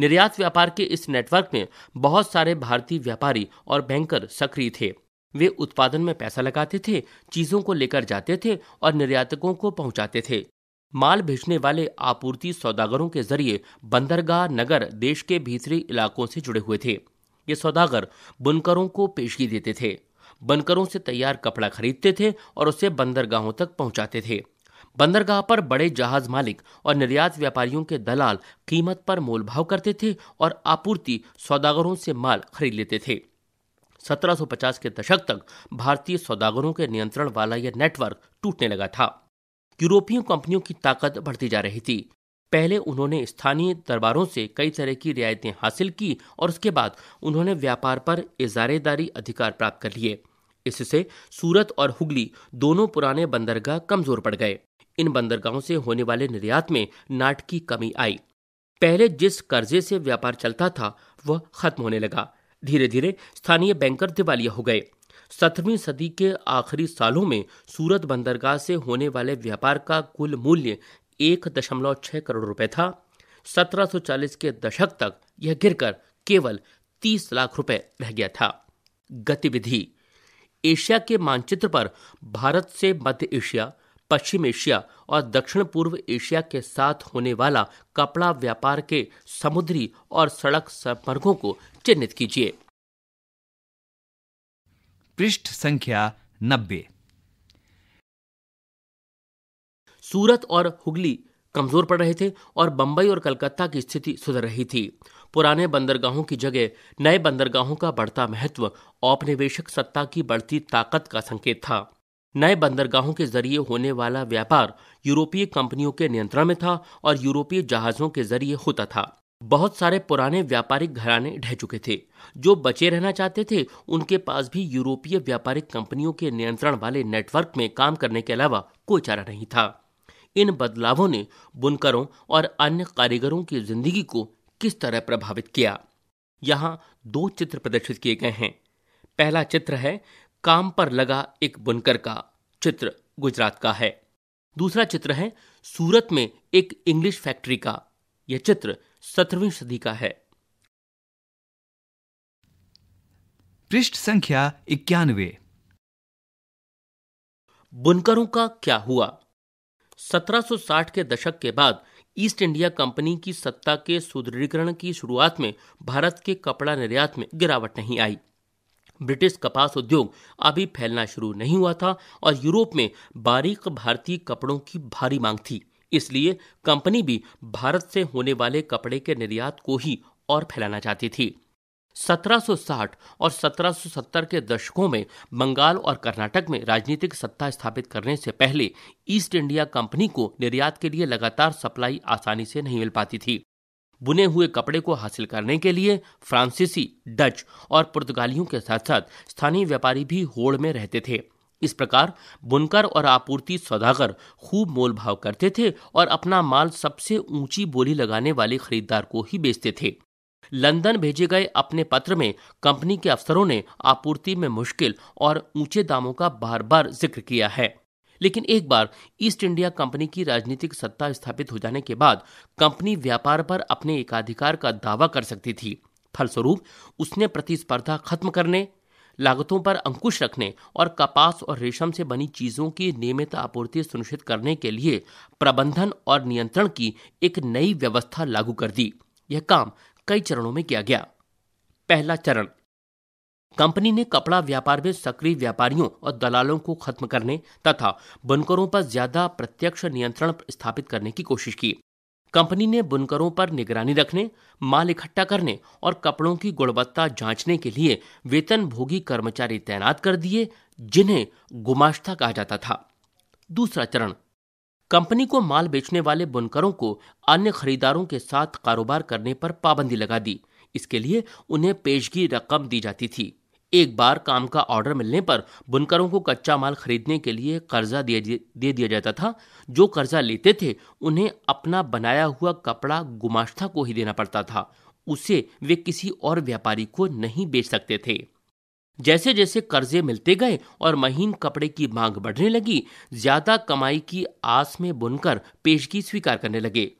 निर्यात व्यापार के इस नेटवर्क में बहुत सारे भारतीय व्यापारी और बैंकर सक्रिय थे वे उत्पादन में पैसा लगाते थे चीजों को लेकर जाते थे और निर्यातकों को पहुंचाते थे माल भेजने वाले आपूर्ति सौदागरों के जरिए बंदरगाह नगर देश के भीतरी इलाकों से जुड़े हुए थे ये सौदागर बुनकरों को पेशगी देते थे बनकरों से तैयार कपड़ा खरीदते थे और उसे बंदरगाहों तक पहुंचाते थे बंदरगाह पर बड़े जहाज मालिक और निर्यात व्यापारियों के दलाल कीमत पर मोलभाव करते थे और आपूर्ति सौदागरों से माल खरीद लेते थे 1750 के दशक तक भारतीय सौदागरों के नियंत्रण वाला यह नेटवर्क टूटने लगा था यूरोपीय कंपनियों की ताकत बढ़ती जा रही थी पहले उन्होंने स्थानीय दरबारों से कई तरह की रियायतें हासिल की और उसके बाद उन्होंने व्यापार पर इजारेदारी अधिकार प्राप्त कर लिए इससे सूरत और हुगली दोनों पुराने बंदरगाह कमजोर पड़ गए इन बंदरगाहों से होने वाले निर्यात में नाटकी कमी आई पहले जिस कर्जे से व्यापार चलता था वह खत्म होने लगा धीरे धीरे स्थानीय बैंकर दिवालिया हो गए सत्रहवीं सदी के आखिरी सालों में सूरत बंदरगाह से होने वाले व्यापार का कुल मूल्य एक दशमलव छह करोड़ रुपए था 1740 के दशक तक यह गिरकर केवल 30 लाख रुपए रह गया था गतिविधि एशिया के मानचित्र पर भारत से मध्य एशिया पश्चिम एशिया और दक्षिण पूर्व एशिया के साथ होने वाला कपड़ा व्यापार के समुद्री और सड़क संपर्कों को चिन्हित कीजिए पृष्ठ संख्या नब्बे सूरत और हुगली कमजोर पड़ रहे थे और बंबई और कलकत्ता की स्थिति सुधर रही थी पुराने बंदरगाहों की जगह नए बंदरगाहों का बढ़ता महत्व औपनिवेशिक सत्ता की बढ़ती ताकत का संकेत था नए बंदरगाहों के जरिए होने वाला व्यापार यूरोपीय कंपनियों के नियंत्रण में था और यूरोपीय जहाजों के जरिए होता था बहुत सारे पुराने व्यापारिक घराने ढह चुके थे जो बचे रहना चाहते थे उनके पास भी यूरोपीय व्यापारिक कंपनियों के नियंत्रण वाले नेटवर्क में काम करने के अलावा कोई चारा नहीं था इन बदलावों ने बुनकरों और अन्य कारीगरों की जिंदगी को किस तरह प्रभावित किया यहाँ दो चित्र प्रदर्शित किए गए हैं पहला चित्र है काम पर लगा एक बुनकर का चित्र गुजरात का है दूसरा चित्र है सूरत में एक इंग्लिश फैक्ट्री का यह चित्र सत्रहवीं सदी का है पृष्ठ संख्या इक्यानवे बुनकरों का क्या हुआ 1760 के दशक के बाद ईस्ट इंडिया कंपनी की सत्ता के सुदृढ़ीकरण की शुरुआत में भारत के कपड़ा निर्यात में गिरावट नहीं आई ब्रिटिश कपास उद्योग अभी फैलना शुरू नहीं हुआ था और यूरोप में बारीक भारतीय कपड़ों की भारी मांग थी इसलिए कंपनी भी भारत से होने वाले कपड़े के निर्यात को ही और फैलाना चाहती थी 1760 और 1770 के दशकों में बंगाल और कर्नाटक में राजनीतिक सत्ता स्थापित करने से पहले ईस्ट इंडिया कंपनी को निर्यात के लिए लगातार सप्लाई आसानी से नहीं मिल पाती थी बुने हुए कपड़े को हासिल करने के लिए फ्रांसीसी डच और पुर्तगालियों के साथ साथ स्थानीय व्यापारी भी होड़ में रहते थे इस प्रकार बुनकर और आपूर्ति सौदागर खूब मोलभाव करते थे और अपना माल सबसे ऊंची बोली लगाने वाले खरीदार को ही बेचते थे लंदन भेजे गए अपने पत्र में कंपनी के अफसरों ने आपूर्ति में मुश्किल और ऊंचे दामों का बार बार जिक्र किया है लेकिन एक बार ईस्ट इंडिया कंपनी की राजनीतिक सत्ता स्थापित हो जाने के बाद कंपनी व्यापार पर अपने एकाधिकार का दावा कर सकती थी फलस्वरूप उसने प्रतिस्पर्धा खत्म करने लागतों पर अंकुश रखने और कपास और रेशम से बनी चीजों की नियमित आपूर्ति सुनिश्चित करने के लिए प्रबंधन और नियंत्रण की एक नई व्यवस्था लागू कर दी यह काम कई चरणों में किया गया पहला चरण कंपनी ने कपड़ा व्यापार में सक्रिय व्यापारियों और दलालों को खत्म करने तथा बुनकरों पर ज्यादा प्रत्यक्ष नियंत्रण स्थापित करने की कोशिश की कंपनी ने बुनकरों पर निगरानी रखने माल इकट्ठा करने और कपड़ों की गुणवत्ता जांचने के लिए वेतन भोगी कर्मचारी तैनात कर दिए जिन्हें गुमाश्ता कहा जाता था दूसरा चरण कंपनी को माल बेचने वाले बुनकरों को अन्य खरीदारों के साथ कारोबार करने पर पाबंदी लगा दी इसके लिए उन्हें पेशगी रकम दी जाती थी एक बार काम का ऑर्डर मिलने पर बुनकरों को कच्चा माल खरीदने के लिए कर्जा दे दिया जाता था जो कर्जा लेते थे उन्हें अपना बनाया हुआ कपड़ा गुमाश्ता को ही देना पड़ता था उसे वे किसी और व्यापारी को नहीं बेच सकते थे जैसे जैसे कर्जे मिलते गए और महीन कपड़े की मांग बढ़ने लगी ज्यादा कमाई की आस में बुनकर पेशगी स्वीकार करने लगे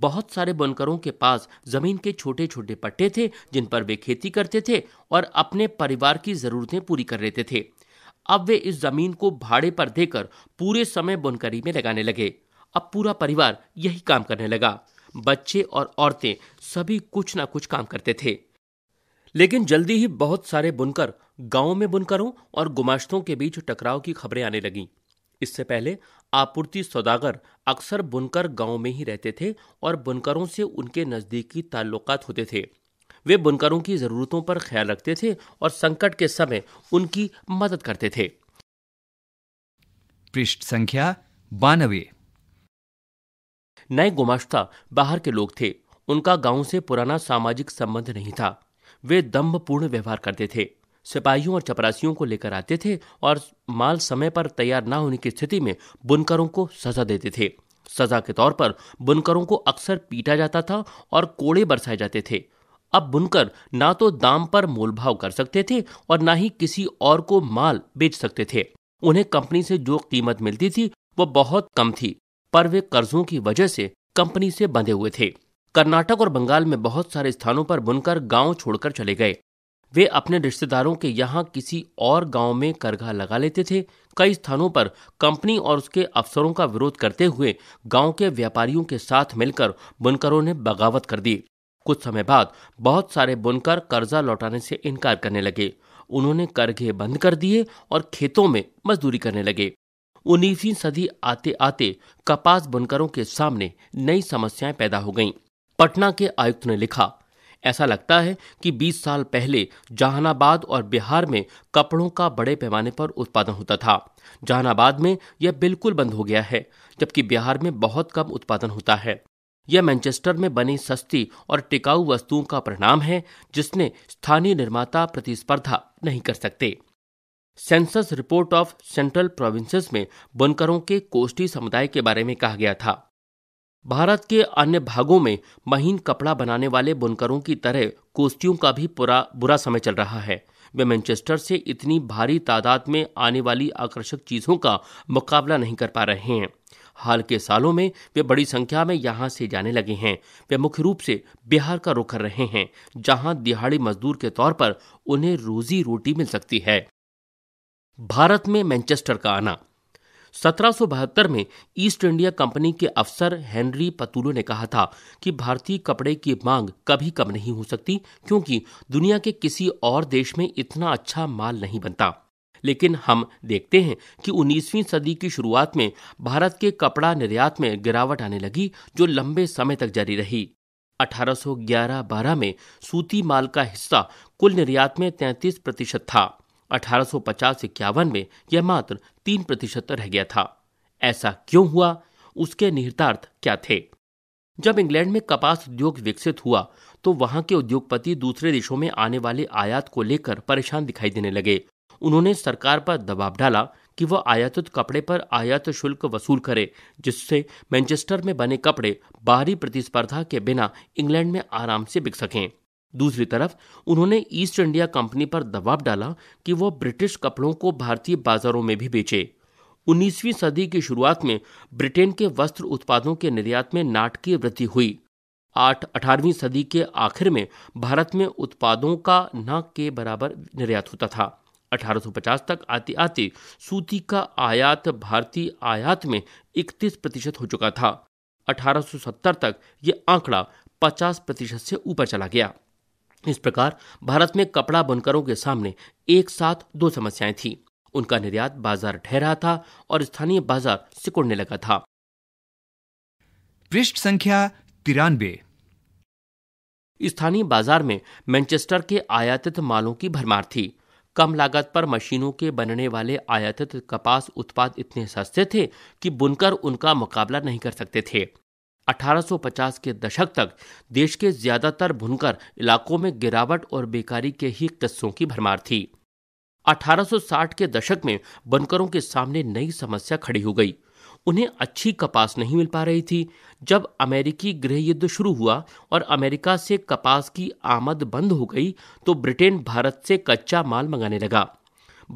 बहुत सारे बुनकरों के पास जमीन के छोटे छोटे पट्टे थे जिन पर वे खेती करते थे और अपने परिवार की जरूरतें पूरी कर लेते थे अब वे इस जमीन को भाड़े पर देकर पूरे समय बुनकरी में लगाने लगे अब पूरा परिवार यही काम करने लगा बच्चे और औरतें सभी कुछ ना कुछ काम करते थे लेकिन जल्दी ही बहुत सारे बुनकर गांव में बुनकरों और गुमाश्तों के बीच टकराव की खबरें आने लगीं इससे पहले आपूर्ति सौदागर अक्सर बुनकर गांव में ही रहते थे और बुनकरों से उनके नज़दीकी ताल्लुकात होते थे वे बुनकरों की ज़रूरतों पर ख्याल रखते थे और संकट के समय उनकी मदद करते थे पृष्ठ संख्या बानवे नए गुमाश्ता बाहर के लोग थे उनका गांव से पुराना सामाजिक संबंध नहीं था वे दम्भपूर्ण व्यवहार करते थे सिपाहियों और चपरासियों को लेकर आते थे और माल समय पर तैयार न होने की स्थिति में बुनकरों को सजा देते थे सजा के तौर पर बुनकरों को अक्सर पीटा जाता था और कोड़े बरसाए जाते थे अब बुनकर ना तो दाम पर मोलभाव कर सकते थे और ना ही किसी और को माल बेच सकते थे उन्हें कंपनी से जो कीमत मिलती थी वो बहुत कम थी पर वे कर्जों की वजह से कंपनी से बंधे हुए थे कर्नाटक और बंगाल में बहुत सारे स्थानों पर बुनकर गांव छोड़कर चले गए वे अपने रिश्तेदारों के यहाँ किसी और गांव में करघा लगा लेते थे कई स्थानों पर कंपनी और उसके अफसरों का विरोध करते हुए गांव के व्यापारियों के साथ मिलकर बुनकरों ने बगावत कर दी कुछ समय बाद बहुत सारे बुनकर कर्जा लौटाने से इनकार करने लगे उन्होंने करघे बंद कर दिए और खेतों में मजदूरी करने लगे उन्नीसवीं सदी आते आते कपास बुनकरों के सामने नई समस्याएं पैदा हो गईं। पटना के आयुक्त ने लिखा ऐसा लगता है कि 20 साल पहले जहानाबाद और बिहार में कपड़ों का बड़े पैमाने पर उत्पादन होता था जहानाबाद में यह बिल्कुल बंद हो गया है जबकि बिहार में बहुत कम उत्पादन होता है यह मैनचेस्टर में बनी सस्ती और टिकाऊ वस्तुओं का परिणाम है जिसने स्थानीय निर्माता प्रतिस्पर्धा नहीं कर सकते census report of central provinces में बुनकरों के कोष्टी समुदाय के बारे में कहा गया था भारत के अन्य भागों में महीन कपड़ा बनाने वाले बुनकरों की तरह कोस्तियों का भी पूरा बुरा समय चल रहा है वे मैनचेस्टर से इतनी भारी तादाद में आने वाली आकर्षक चीज़ों का मुकाबला नहीं कर पा रहे हैं हाल के सालों में वे बड़ी संख्या में यहाँ से जाने लगे हैं वे मुख्य रूप से बिहार का रुख कर रहे हैं जहाँ दिहाड़ी मजदूर के तौर पर उन्हें रोजी रोटी मिल सकती है भारत में मैनचेस्टर का आना 1772 में ईस्ट इंडिया कंपनी के अफसर हेनरी पतुलो ने कहा था कि भारतीय कपड़े की मांग कभी कम नहीं हो सकती क्योंकि दुनिया के किसी और देश में इतना अच्छा माल नहीं बनता लेकिन हम देखते हैं कि 19वीं सदी की शुरुआत में भारत के कपड़ा निर्यात में गिरावट आने लगी जो लंबे समय तक जारी रही 1811-12 में सूती माल का हिस्सा कुल निर्यात में 33 प्रतिशत था अठारह सौ में यह मात्र तीन प्रतिशत रह गया था ऐसा क्यों हुआ उसके निहितार्थ क्या थे जब इंग्लैंड में कपास उद्योग विकसित हुआ तो वहां के उद्योगपति दूसरे देशों में आने वाले आयात को लेकर परेशान दिखाई देने लगे उन्होंने सरकार पर दबाव डाला कि वह आयातित कपड़े पर आयात शुल्क वसूल करे जिससे मैनचेस्टर में बने कपड़े बाहरी प्रतिस्पर्धा के बिना इंग्लैंड में आराम से बिक सकें दूसरी तरफ उन्होंने ईस्ट इंडिया कंपनी पर दबाव डाला कि वह ब्रिटिश कपड़ों को भारतीय बाजारों में भी बेचे 19वीं सदी की शुरुआत में ब्रिटेन के वस्त्र उत्पादों के निर्यात में नाटकीय वृद्धि हुई आठ अठारहवीं सदी के आखिर में भारत में उत्पादों का न के बराबर निर्यात होता था 1850 तक आते आते सूती का आयात भारतीय आयात में 31 प्रतिशत हो चुका था 1870 तक ये आंकड़ा 50 प्रतिशत से ऊपर चला गया इस प्रकार भारत में कपड़ा बुनकरों के सामने एक साथ दो समस्याएं थी उनका निर्यात बाजार ठहरा था और स्थानीय बाजार सिकुड़ने लगा था पृष्ठ संख्या तिरानबे स्थानीय बाजार में मैनचेस्टर के आयातित मालों की भरमार थी कम लागत पर मशीनों के बनने वाले आयातित कपास उत्पाद इतने सस्ते थे कि बुनकर उनका मुकाबला नहीं कर सकते थे 1850 के दशक तक देश के ज्यादातर भुनकर इलाकों में गिरावट और बेकारी के ही किस्सों की भरमार थी 1860 के दशक में बनकरों के सामने नई समस्या खड़ी हो गई उन्हें अच्छी कपास नहीं मिल पा रही थी जब अमेरिकी गृह युद्ध शुरू हुआ और अमेरिका से कपास की आमद बंद हो गई तो ब्रिटेन भारत से कच्चा माल मंगाने लगा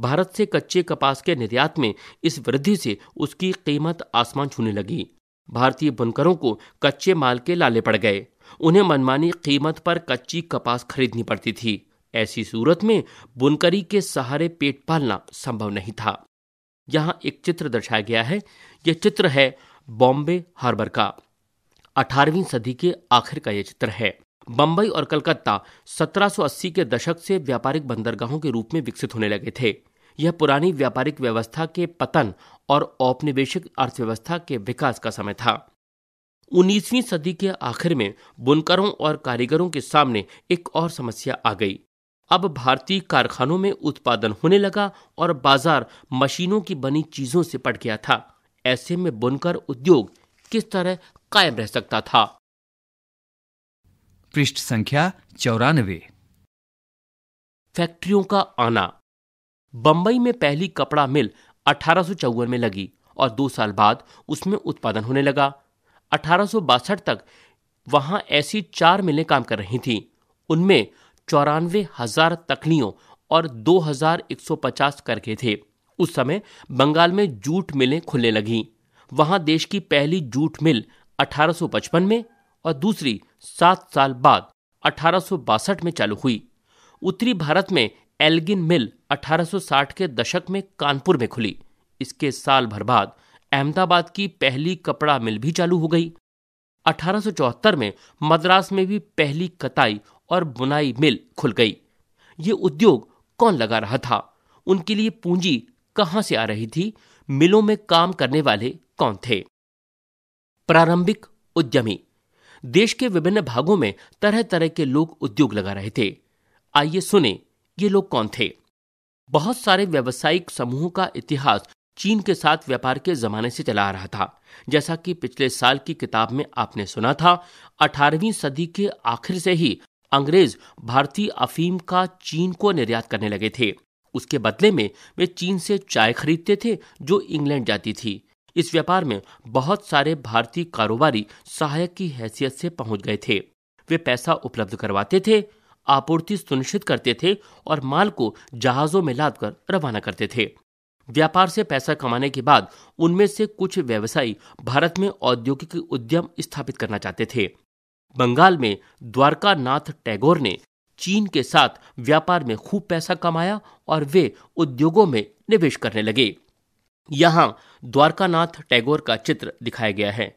भारत से कच्चे कपास के निर्यात में इस वृद्धि से उसकी कीमत आसमान छूने लगी भारतीय बुनकरों को कच्चे माल के लाले पड़ गए उन्हें मनमानी कीमत पर कच्ची कपास खरीदनी पड़ती थी ऐसी सूरत में बुनकरी के सहारे पेट पालना संभव नहीं था यहाँ एक चित्र दर्शाया गया है यह चित्र है बॉम्बे हार्बर का 18वीं सदी के आखिर का यह चित्र है बम्बई और कलकत्ता 1780 के दशक से व्यापारिक बंदरगाहों के रूप में विकसित होने लगे थे यह पुरानी व्यापारिक व्यवस्था के पतन और औपनिवेशिक अर्थव्यवस्था के विकास का समय था 19वीं सदी के आखिर में बुनकरों और कारीगरों के सामने एक और समस्या आ गई अब भारतीय कारखानों में उत्पादन होने लगा और बाजार मशीनों की बनी चीजों से पट गया था ऐसे में बुनकर उद्योग किस तरह कायम रह सकता था पृष्ठ संख्या चौरानवे फैक्ट्रियों का आना बंबई में पहली कपड़ा मिल अठारह में लगी और दो साल बाद उसमें उत्पादन होने लगा अठारह तक वहां ऐसी चार मिलें काम कर रही थीं उनमें चौरानवे हजार तकनियों और 2150 करके थे उस समय बंगाल में जूट मिलें खुलने लगीं वहां देश की पहली जूट मिल 1855 में और दूसरी सात साल बाद अठारह में चालू हुई उत्तरी भारत में एल्गिन मिल 1860 के दशक में कानपुर में खुली इसके साल भर बाद अहमदाबाद की पहली कपड़ा मिल भी चालू हो गई 1874 में मद्रास में भी पहली कताई और बुनाई मिल खुल गई ये उद्योग कौन लगा रहा था उनके लिए पूंजी कहां से आ रही थी मिलों में काम करने वाले कौन थे प्रारंभिक उद्यमी देश के विभिन्न भागों में तरह तरह के लोग उद्योग लगा रहे थे आइए सुने ये लोग कौन थे बहुत सारे व्यावसायिक समूहों का इतिहास चीन के साथ व्यापार के जमाने से चला आ रहा था जैसा कि पिछले साल की किताब में आपने सुना था 18वीं सदी के आखिर से ही अंग्रेज भारतीय अफीम का चीन को निर्यात करने लगे थे उसके बदले में वे चीन से चाय खरीदते थे जो इंग्लैंड जाती थी इस व्यापार में बहुत सारे भारतीय कारोबारी सहायक की हैसियत से पहुंच गए थे वे पैसा उपलब्ध करवाते थे आपूर्ति सुनिश्चित करते थे और माल को जहाजों में लादकर रवाना करते थे व्यापार से पैसा कमाने के बाद उनमें से कुछ व्यवसायी भारत में औद्योगिक उद्यम स्थापित करना चाहते थे बंगाल में द्वारका नाथ टैगोर ने चीन के साथ व्यापार में खूब पैसा कमाया और वे उद्योगों में निवेश करने लगे यहां द्वारकानाथ टैगोर का चित्र दिखाया गया है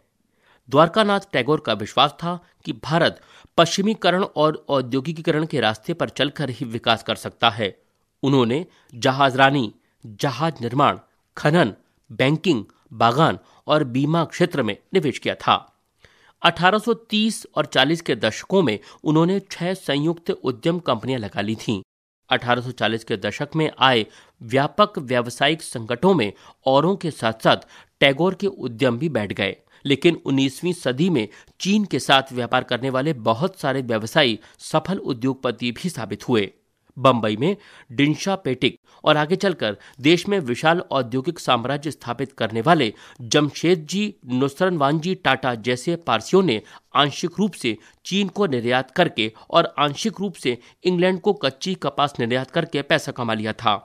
द्वारकानाथ टैगोर का विश्वास था कि भारत पश्चिमीकरण और औद्योगिकीकरण के रास्ते पर चलकर ही विकास कर सकता है उन्होंने जहाजरानी जहाज निर्माण खनन बैंकिंग बागान और बीमा क्षेत्र में निवेश किया था 1830 और 40 के दशकों में उन्होंने छह संयुक्त उद्यम कंपनियां लगा ली थीं 1840 के दशक में आए व्यापक व्यावसायिक संकटों में औरों के साथ साथ टैगोर के उद्यम भी बैठ गए लेकिन 19वीं सदी में चीन के साथ व्यापार करने वाले बहुत सारे व्यवसायी सफल उद्योगपति भी साबित हुए बंबई में डिंशा पेटिक और आगे चलकर देश में विशाल औद्योगिक साम्राज्य स्थापित करने वाले जमशेद जी नुसरनवानजी टाटा जैसे पारसियों ने आंशिक रूप से चीन को निर्यात करके और आंशिक रूप से इंग्लैंड को कच्ची कपास निर्यात करके पैसा कमा लिया था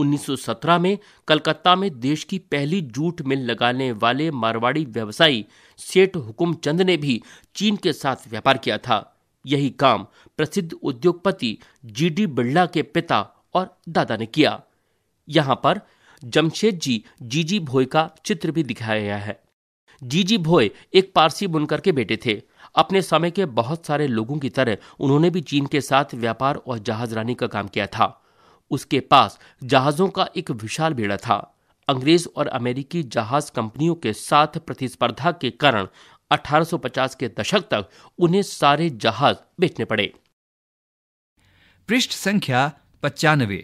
1917 में कलकत्ता में देश की पहली जूट मिल लगाने वाले मारवाड़ी व्यवसायी सेठ हुकुम चंद ने भी चीन के साथ व्यापार किया था यही काम प्रसिद्ध उद्योगपति जी डी बिरला के पिता और दादा ने किया यहाँ पर जमशेद जी जीजी भोय का चित्र भी दिखाया गया है जीजी भोय एक पारसी बुनकर के बेटे थे अपने समय के बहुत सारे लोगों की तरह उन्होंने भी चीन के साथ व्यापार और जहाजरानी का काम किया था उसके पास जहाज़ों का एक विशाल बेड़ा था अंग्रेज और अमेरिकी जहाज कंपनियों के साथ प्रतिस्पर्धा के कारण 1850 के दशक तक उन्हें सारे जहाज बेचने पड़े पृष्ठ संख्या पचानवे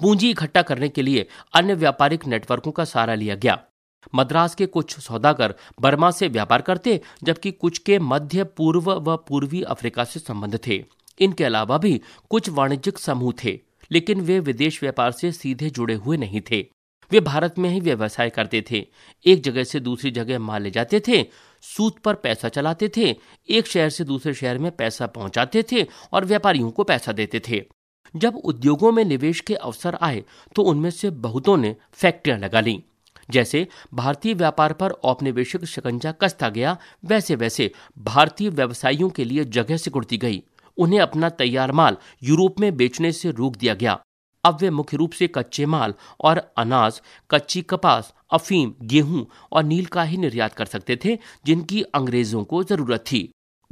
पूंजी इकट्ठा करने के लिए अन्य व्यापारिक नेटवर्कों का सहारा लिया गया मद्रास के कुछ सौदागर बर्मा से व्यापार करते जबकि कुछ के मध्य पूर्व व पूर्वी अफ्रीका से संबंध थे इनके अलावा भी कुछ वाणिज्यिक समूह थे लेकिन वे विदेश व्यापार से सीधे जुड़े हुए नहीं थे वे भारत में ही व्यवसाय करते थे एक जगह से दूसरी जगह माल ले जाते थे सूद पर पैसा चलाते थे एक शहर से दूसरे शहर में पैसा पहुंचाते थे और व्यापारियों को पैसा देते थे जब उद्योगों में निवेश के अवसर आए तो उनमें से बहुतों ने फैक्ट्रियां लगा ली जैसे भारतीय व्यापार पर औपनिवेशिक शिकंजा कसता गया वैसे वैसे भारतीय व्यवसायियों के लिए जगह सिकुड़ती गई उन्हें अपना तैयार माल यूरोप में बेचने से रोक दिया गया अब वे मुख्य रूप से कच्चे माल और अनाज कच्ची कपास अफीम गेहूं और नील का ही निर्यात कर सकते थे जिनकी अंग्रेजों को जरूरत थी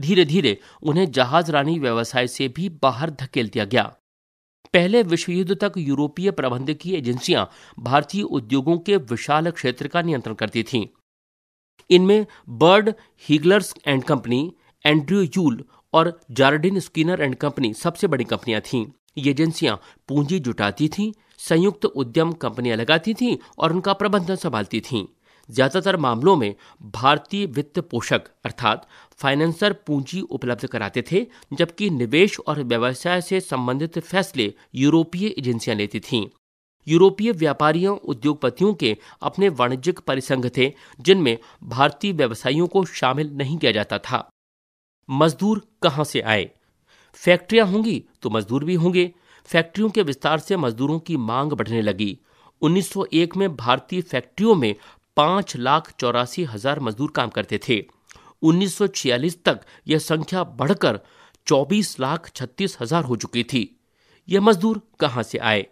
धीरे धीरे उन्हें जहाज रानी व्यवसाय से भी बाहर धकेल दिया गया पहले विश्व युद्ध तक यूरोपीय प्रबंधकीय एजेंसियां भारतीय उद्योगों के विशाल क्षेत्र का नियंत्रण करती थीं इनमें Bird Heilgers and company Andrew Yule और जार्डिन स्किनर एंड कंपनी सबसे बड़ी कंपनियां थीं ये एजेंसियां पूंजी जुटाती थीं संयुक्त उद्यम कंपनियां लगाती थीं और उनका प्रबंधन संभालती थीं ज्यादातर मामलों में भारतीय वित्त पोषक अर्थात फाइनेंसर पूंजी उपलब्ध कराते थे जबकि निवेश और व्यवसाय से संबंधित फैसले यूरोपीय एजेंसियां लेती थीं यूरोपीय व्यापारियों उद्योगपतियों के अपने वाणिज्यिक परिसंघ थे जिनमें भारतीय व्यवसायियों को शामिल नहीं किया जाता था मजदूर कहां से आए फैक्ट्रियां होंगी तो मजदूर भी होंगे फैक्ट्रियों के विस्तार से मजदूरों की मांग बढ़ने लगी 1901 में भारतीय फैक्ट्रियों में पांच लाख चौरासी हजार मजदूर काम करते थे 1946 तक यह संख्या बढ़कर 24 लाख छत्तीस हजार हो चुकी थी यह मजदूर कहां से आए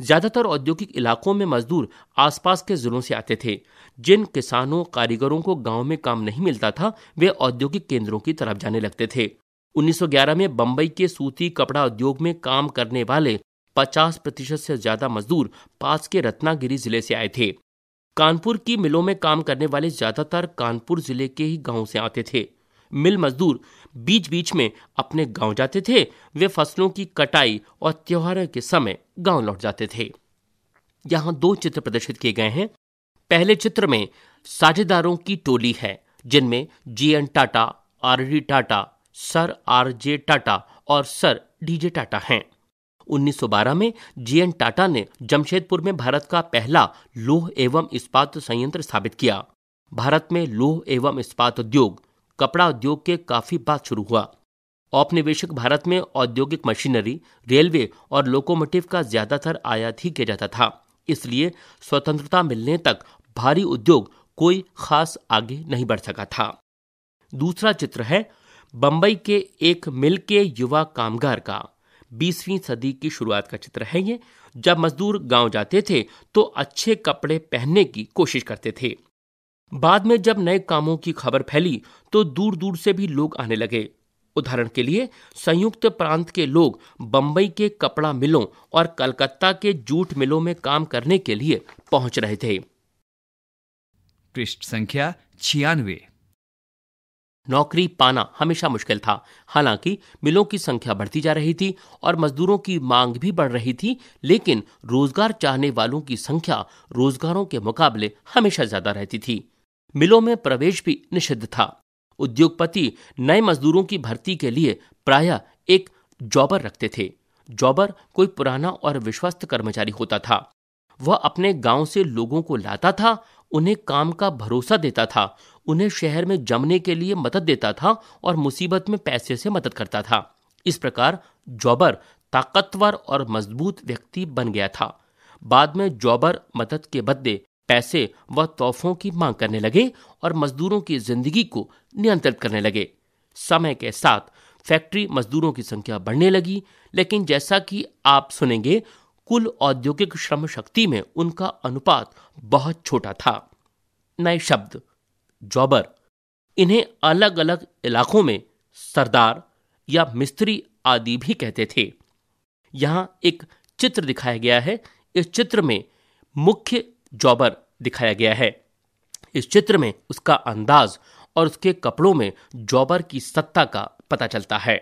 ज्यादातर औद्योगिक इलाकों में मजदूर आसपास के जिलों से आते थे जिन किसानों कारीगरों को गांव में काम नहीं मिलता था वे औद्योगिक केंद्रों की तरफ जाने लगते थे 1911 में बंबई के सूती कपड़ा उद्योग में काम करने वाले 50 प्रतिशत से ज्यादा मजदूर पास के रत्नागिरी जिले से आए थे कानपुर की मिलों में काम करने वाले ज्यादातर कानपुर जिले के ही गांव से आते थे मिल मजदूर बीच बीच में अपने गांव जाते थे वे फसलों की कटाई और त्योहारों के समय गांव लौट जाते थे यहां दो चित्र प्रदर्शित किए गए हैं पहले चित्र में साझेदारों की टोली है जिनमें G N Tata R D Tata sir R J Tata और सर डीजे टाटा हैं 1912 में जी एन टाटा ने जमशेदपुर में भारत का पहला लोह एवं इस्पात संयंत्र स्थापित किया भारत में लोह एवं इस्पात उद्योग कपड़ा उद्योग के काफी बाद शुरू हुआ औपनिवेशिक भारत में औद्योगिक मशीनरी रेलवे और लोकोमोटिव का ज्यादातर आयात ही किया जाता था इसलिए स्वतंत्रता मिलने तक भारी उद्योग कोई खास आगे नहीं बढ़ सका था दूसरा चित्र है बंबई के एक मिल के युवा कामगार का बीसवीं सदी की शुरुआत का चित्र है ये जब मजदूर गांव जाते थे तो अच्छे कपड़े पहनने की कोशिश करते थे बाद में जब नए कामों की खबर फैली तो दूर दूर से भी लोग आने लगे उदाहरण के लिए संयुक्त प्रांत के लोग बंबई के कपड़ा मिलों और कलकत्ता के जूट मिलों में काम करने के लिए पहुंच रहे थे पृष्ठ संख्या छियानवे नौकरी पाना हमेशा मुश्किल था हालांकि मिलों की संख्या बढ़ती जा रही थी और मजदूरों की मांग भी बढ़ रही थी लेकिन रोजगार चाहने वालों की संख्या रोजगारों के मुकाबले हमेशा ज्यादा रहती थी मिलों में प्रवेश भी निषिद्ध था उद्योगपति नए मजदूरों की भर्ती के लिए प्राय एक जॉबर रखते थे जॉबर कोई पुराना और विश्वस्त कर्मचारी होता था वह अपने गांव से लोगों को लाता था उन्हें काम का भरोसा देता था उन्हें शहर में जमने के लिए मदद देता था और मुसीबत में पैसे से मदद करता था इस प्रकार जॉबर ताकतवर और मजबूत व्यक्ति बन गया था बाद में जॉबर मदद के बदले पैसे व तोहफों की मांग करने लगे और मजदूरों की जिंदगी को नियंत्रित करने लगे समय के साथ फैक्ट्री मजदूरों की संख्या बढ़ने लगी लेकिन जैसा कि आप सुनेंगे कुल औद्योगिक श्रम शक्ति में उनका अनुपात बहुत छोटा था नए शब्द जॉबर इन्हें अलग अलग इलाकों में सरदार या मिस्त्री आदि भी कहते थे यहां एक चित्र दिखाया गया है इस चित्र में मुख्य जॉबर दिखाया गया है इस चित्र में उसका अंदाज और उसके कपड़ों में जॉबर की सत्ता का पता चलता है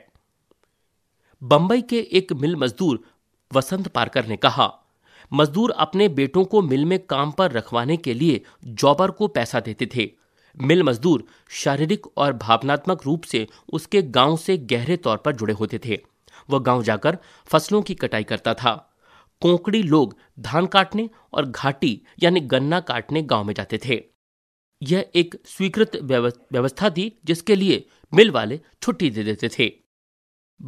बंबई के एक मिल मजदूर वसंत पारकर ने कहा मजदूर अपने बेटों को मिल में काम पर रखवाने के लिए जॉबर को पैसा देते थे मिल मजदूर शारीरिक और भावनात्मक रूप से उसके गांव से गहरे तौर पर जुड़े होते थे वह गांव जाकर फसलों की कटाई करता था कोंकड़ी लोग धान काटने और घाटी यानी गन्ना काटने गांव में जाते थे यह एक स्वीकृत व्यवस्था थी जिसके लिए मिल वाले छुट्टी दे देते थे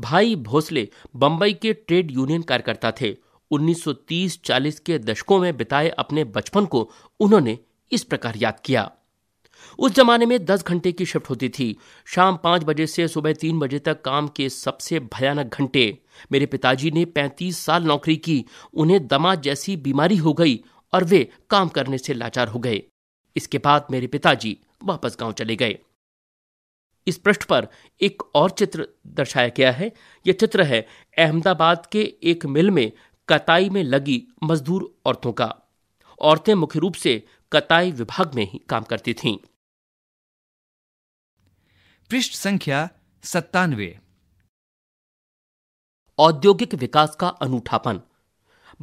भाई भोसले बंबई के ट्रेड यूनियन कार्यकर्ता थे 1930-40 के दशकों में बिताए अपने बचपन को उन्होंने इस प्रकार याद किया उस जमाने में 10 घंटे की शिफ्ट होती थी शाम 5 बजे से सुबह 3 बजे तक काम के सबसे भयानक घंटे मेरे पिताजी ने पैंतीस साल नौकरी की उन्हें दमा जैसी बीमारी हो गई और वे काम करने से लाचार हो गए इसके बाद मेरे पिताजी वापस गांव चले गए इस पृष्ठ पर एक और चित्र दर्शाया गया है यह चित्र है अहमदाबाद के एक मिल में कताई में लगी मजदूर औरतों का औरतें मुख्य रूप से कताई विभाग में ही काम करती थीं पृष्ठ संख्या सत्तानवे औद्योगिक विकास का अनूठापन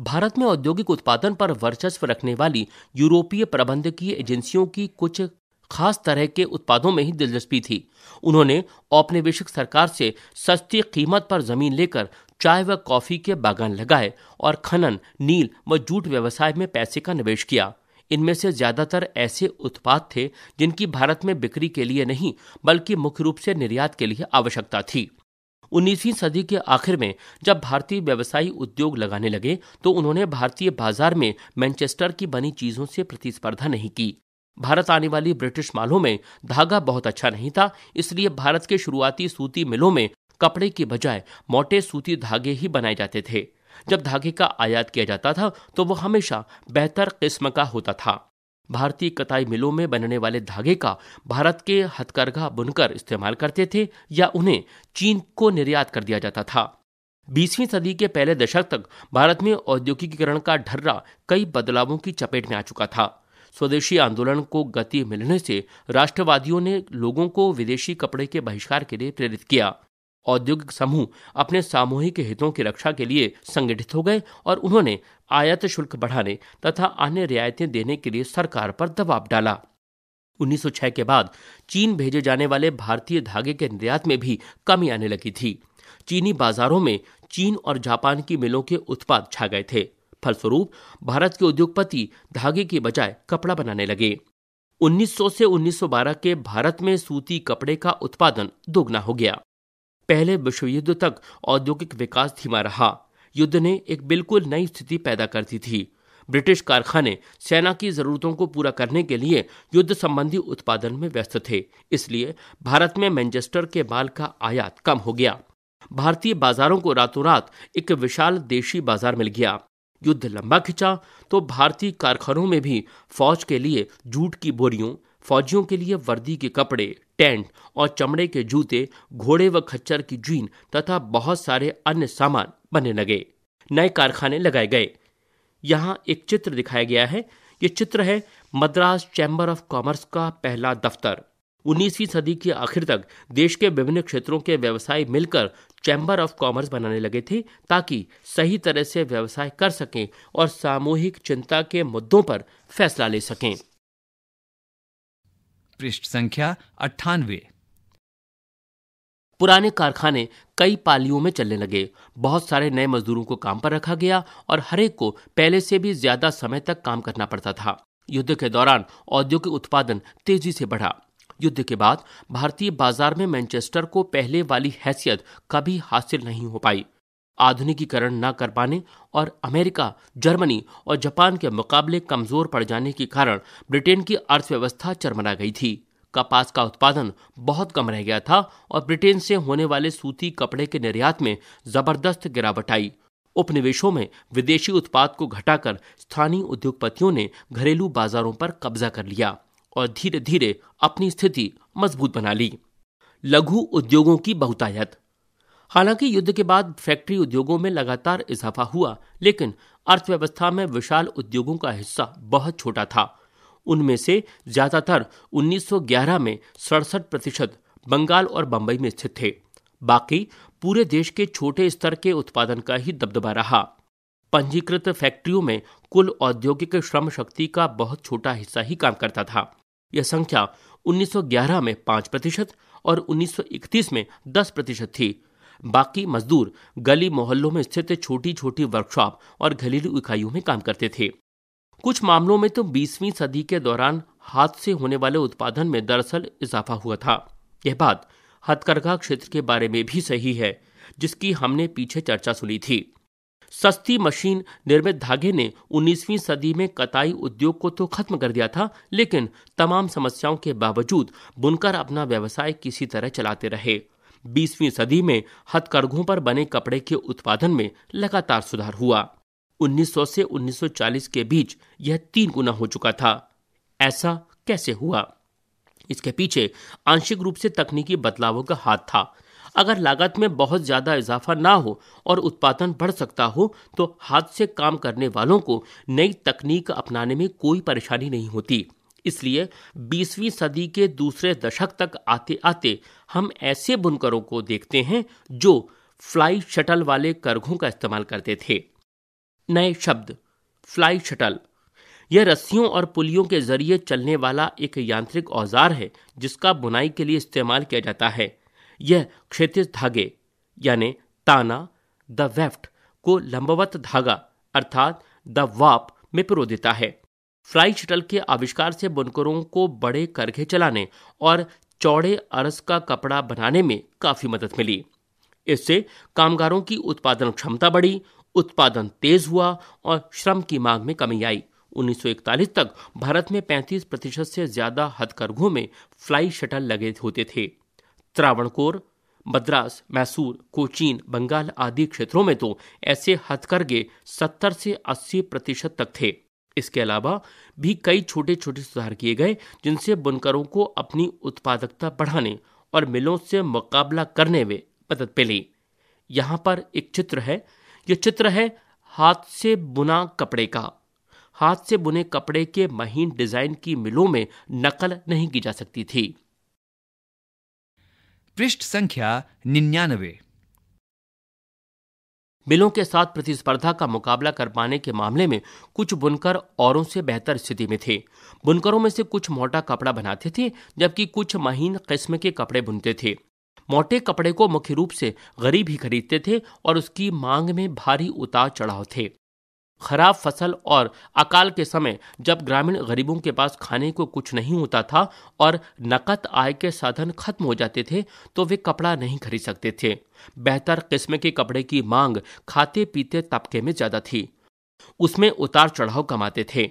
भारत में औद्योगिक उत्पादन पर वर्चस्व रखने वाली यूरोपीय प्रबंधकीय एजेंसियों की कुछ खास तरह के उत्पादों में ही दिलचस्पी थी उन्होंने औपनिवेशिक सरकार से सस्ती कीमत पर जमीन लेकर चाय व कॉफी के बागान लगाए और खनन नील व जूट व्यवसाय में पैसे का निवेश किया इनमें से ज्यादातर ऐसे उत्पाद थे जिनकी भारत में बिक्री के लिए नहीं बल्कि मुख्य रूप से निर्यात के लिए आवश्यकता थी 19वीं सदी के आखिर में जब भारतीय व्यवसायी उद्योग लगाने लगे तो उन्होंने भारतीय बाजार में मैनचेस्टर की बनी चीजों से प्रतिस्पर्धा नहीं की भारत आने वाली ब्रिटिश मालों में धागा बहुत अच्छा नहीं था इसलिए भारत के शुरुआती सूती मिलों में कपड़े के बजाय मोटे सूती धागे ही बनाए जाते थे जब धागे का आयात किया जाता था तो वो हमेशा बेहतर किस्म का होता था भारतीय कताई मिलों में बनने वाले धागे का भारत के हथकरघा बुनकर इस्तेमाल करते थे या उन्हें चीन को निर्यात कर दिया जाता था बीसवीं सदी के पहले दशक तक भारत में औद्योगिकीकरण का ढर्रा कई बदलावों की चपेट में आ चुका था स्वदेशी आंदोलन को गति मिलने से राष्ट्रवादियों ने लोगों को विदेशी कपड़े के बहिष्कार के लिए प्रेरित किया औद्योगिक समूह अपने सामूहिक हितों की रक्षा के लिए संगठित हो गए और उन्होंने आयात शुल्क बढ़ाने तथा अन्य रियायतें देने के लिए सरकार पर दबाव डाला 1906 के बाद चीन भेजे जाने वाले भारतीय धागे के निर्यात में भी कमी आने लगी थी चीनी बाजारों में चीन और जापान की मिलों के उत्पाद छा गए थे फलस्वरूप भारत के उद्योगपति धागे के बजाय कपड़ा बनाने लगे 1900 से 1912 के भारत में सूती कपड़े का उत्पादन दोगुना हो गया पहले विश्व युद्ध तक औद्योगिक विकास धीमा रहा युद्ध ने एक बिल्कुल नई स्थिति पैदा कर दी थी ब्रिटिश कारखाने सेना की जरूरतों को पूरा करने के लिए युद्ध संबंधी उत्पादन में व्यस्त थे इसलिए भारत में मैनचेस्टर के माल का आयात कम हो गया भारतीय बाजारों को रातों रात एक विशाल देशी बाजार मिल गया युद्ध लंबा खिंचा तो भारतीय कारखानों में भी फौज के लिए जूट की बोरियों फौजियों के लिए वर्दी के कपड़े टेंट और चमड़े के जूते घोड़े व खच्चर की जीन तथा बहुत सारे अन्य सामान बनने लगे नए कारखाने लगाए गए यहाँ एक चित्र दिखाया गया है ये चित्र है मद्रास चैम्बर ऑफ कॉमर्स का पहला दफ्तर 19वीं सदी के आखिर तक देश के विभिन्न क्षेत्रों के व्यवसायी मिलकर चैम्बर ऑफ कॉमर्स बनाने लगे थे ताकि सही तरह से व्यवसाय कर सकें और सामूहिक चिंता के मुद्दों पर फैसला ले सकें पृष्ठ संख्या अट्ठानवे पुराने कारखाने कई पालियों में चलने लगे बहुत सारे नए मजदूरों को काम पर रखा गया और हरेक को पहले से भी ज्यादा समय तक काम करना पड़ता था युद्ध के दौरान औद्योगिक उत्पादन तेजी से बढ़ा युद्ध के बाद भारतीय बाजार में मैनचेस्टर को पहले वाली हैसियत कभी हासिल नहीं हो पाई आधुनिकीकरण न कर पाने और अमेरिका जर्मनी और जापान के मुकाबले कमजोर पड़ जाने के कारण ब्रिटेन की अर्थव्यवस्था चरमरा गई थी कपास का उत्पादन बहुत कम रह गया था और ब्रिटेन से होने वाले सूती कपड़े के निर्यात में जबरदस्त गिरावट आई उपनिवेशों में विदेशी उत्पाद को घटाकर स्थानीय उद्योगपतियों ने घरेलू बाजारों पर कब्जा कर लिया और धीरे धीरे अपनी स्थिति मजबूत बना ली लघु उद्योगों की बहुतायत हालांकि युद्ध के बाद फैक्ट्री उद्योगों में लगातार इजाफा हुआ लेकिन अर्थव्यवस्था में विशाल उद्योगों का हिस्सा बहुत छोटा था उनमें से ज्यादातर 1911 में सड़सठ प्रतिशत बंगाल और बंबई में स्थित थे बाकी पूरे देश के छोटे स्तर के उत्पादन का ही दबदबा रहा पंजीकृत फैक्ट्रियों में कुल औद्योगिक श्रम शक्ति का बहुत छोटा हिस्सा ही काम करता था यह संख्या 1911 में 5 प्रतिशत और 1931 में 10 प्रतिशत थी बाकी मजदूर गली मोहल्लों में स्थित छोटी छोटी वर्कशॉप और घरेलू इकाइयों में काम करते थे कुछ मामलों में तो 20वीं सदी के दौरान हाथ से होने वाले उत्पादन में दरअसल इजाफा हुआ था यह बात हथकरघा क्षेत्र के बारे में भी सही है जिसकी हमने पीछे चर्चा सुनी थी सस्ती मशीन निर्मित धागे ने 19वीं सदी में कताई उद्योग को तो खत्म कर दिया था लेकिन तमाम समस्याओं के बावजूद बुनकर अपना व्यवसाय किसी तरह चलाते रहे बीसवीं सदी में हथकरघों पर बने कपड़े के उत्पादन में लगातार सुधार हुआ 1900 से 1940 के बीच यह तीन गुना हो चुका था ऐसा कैसे हुआ इसके पीछे आंशिक रूप से तकनीकी बदलावों का हाथ था अगर लागत में बहुत ज्यादा इजाफा ना हो और उत्पादन बढ़ सकता हो तो हाथ से काम करने वालों को नई तकनीक अपनाने में कोई परेशानी नहीं होती इसलिए 20वीं सदी के दूसरे दशक तक आते आते हम ऐसे बुनकरों को देखते हैं जो फ्लाई शटल वाले करघों का इस्तेमाल करते थे नए शब्द फ्लाई शटल यह रस्सियों और पुलियों के जरिए चलने वाला एक यांत्रिक औजार है जिसका बुनाई के लिए इस्तेमाल किया जाता है यह क्षेत्र धागे यानी ताना द वेफ्ट को लंबवत धागा अर्थात द वाप में पिरो देता है फ्लाई शटल के आविष्कार से बुनकरों को बड़े करघे चलाने और चौड़े अरस का कपड़ा बनाने में काफी मदद मिली इससे कामगारों की उत्पादन क्षमता बढ़ी उत्पादन तेज हुआ और श्रम की मांग में कमी आई 1941 तक भारत में 35 प्रतिशत से ज्यादा हथकरघों में फ्लाई शटल लगे होते थे त्रावणकोर मद्रास मैसूर कोचीन बंगाल आदि क्षेत्रों में तो ऐसे हथकरघे 70 से 80 प्रतिशत तक थे इसके अलावा भी कई छोटे छोटे सुधार किए गए जिनसे बुनकरों को अपनी उत्पादकता बढ़ाने और मिलों से मुकाबला करने में मदद मिली यहाँ पर एक चित्र है यह चित्र है हाथ से बुना कपड़े का हाथ से बुने कपड़े के महीन डिजाइन की मिलों में नकल नहीं की जा सकती थी पृष्ठ संख्या निन्यानवे मिलों के साथ प्रतिस्पर्धा का मुकाबला कर पाने के मामले में कुछ बुनकर औरों से बेहतर स्थिति में थे बुनकरों में से कुछ मोटा कपड़ा बनाते थे जबकि कुछ महीन किस्म के कपड़े बुनते थे मोटे कपड़े को मुख्य रूप से गरीब ही खरीदते थे और उसकी मांग में भारी उतार चढ़ाव थे खराब फसल और अकाल के समय जब ग्रामीण गरीबों के पास खाने को कुछ नहीं होता था और नकद आय के साधन खत्म हो जाते थे तो वे कपड़ा नहीं खरीद सकते थे बेहतर किस्म के कपड़े की मांग खाते पीते तबके में ज्यादा थी उसमें उतार चढ़ाव कमाते थे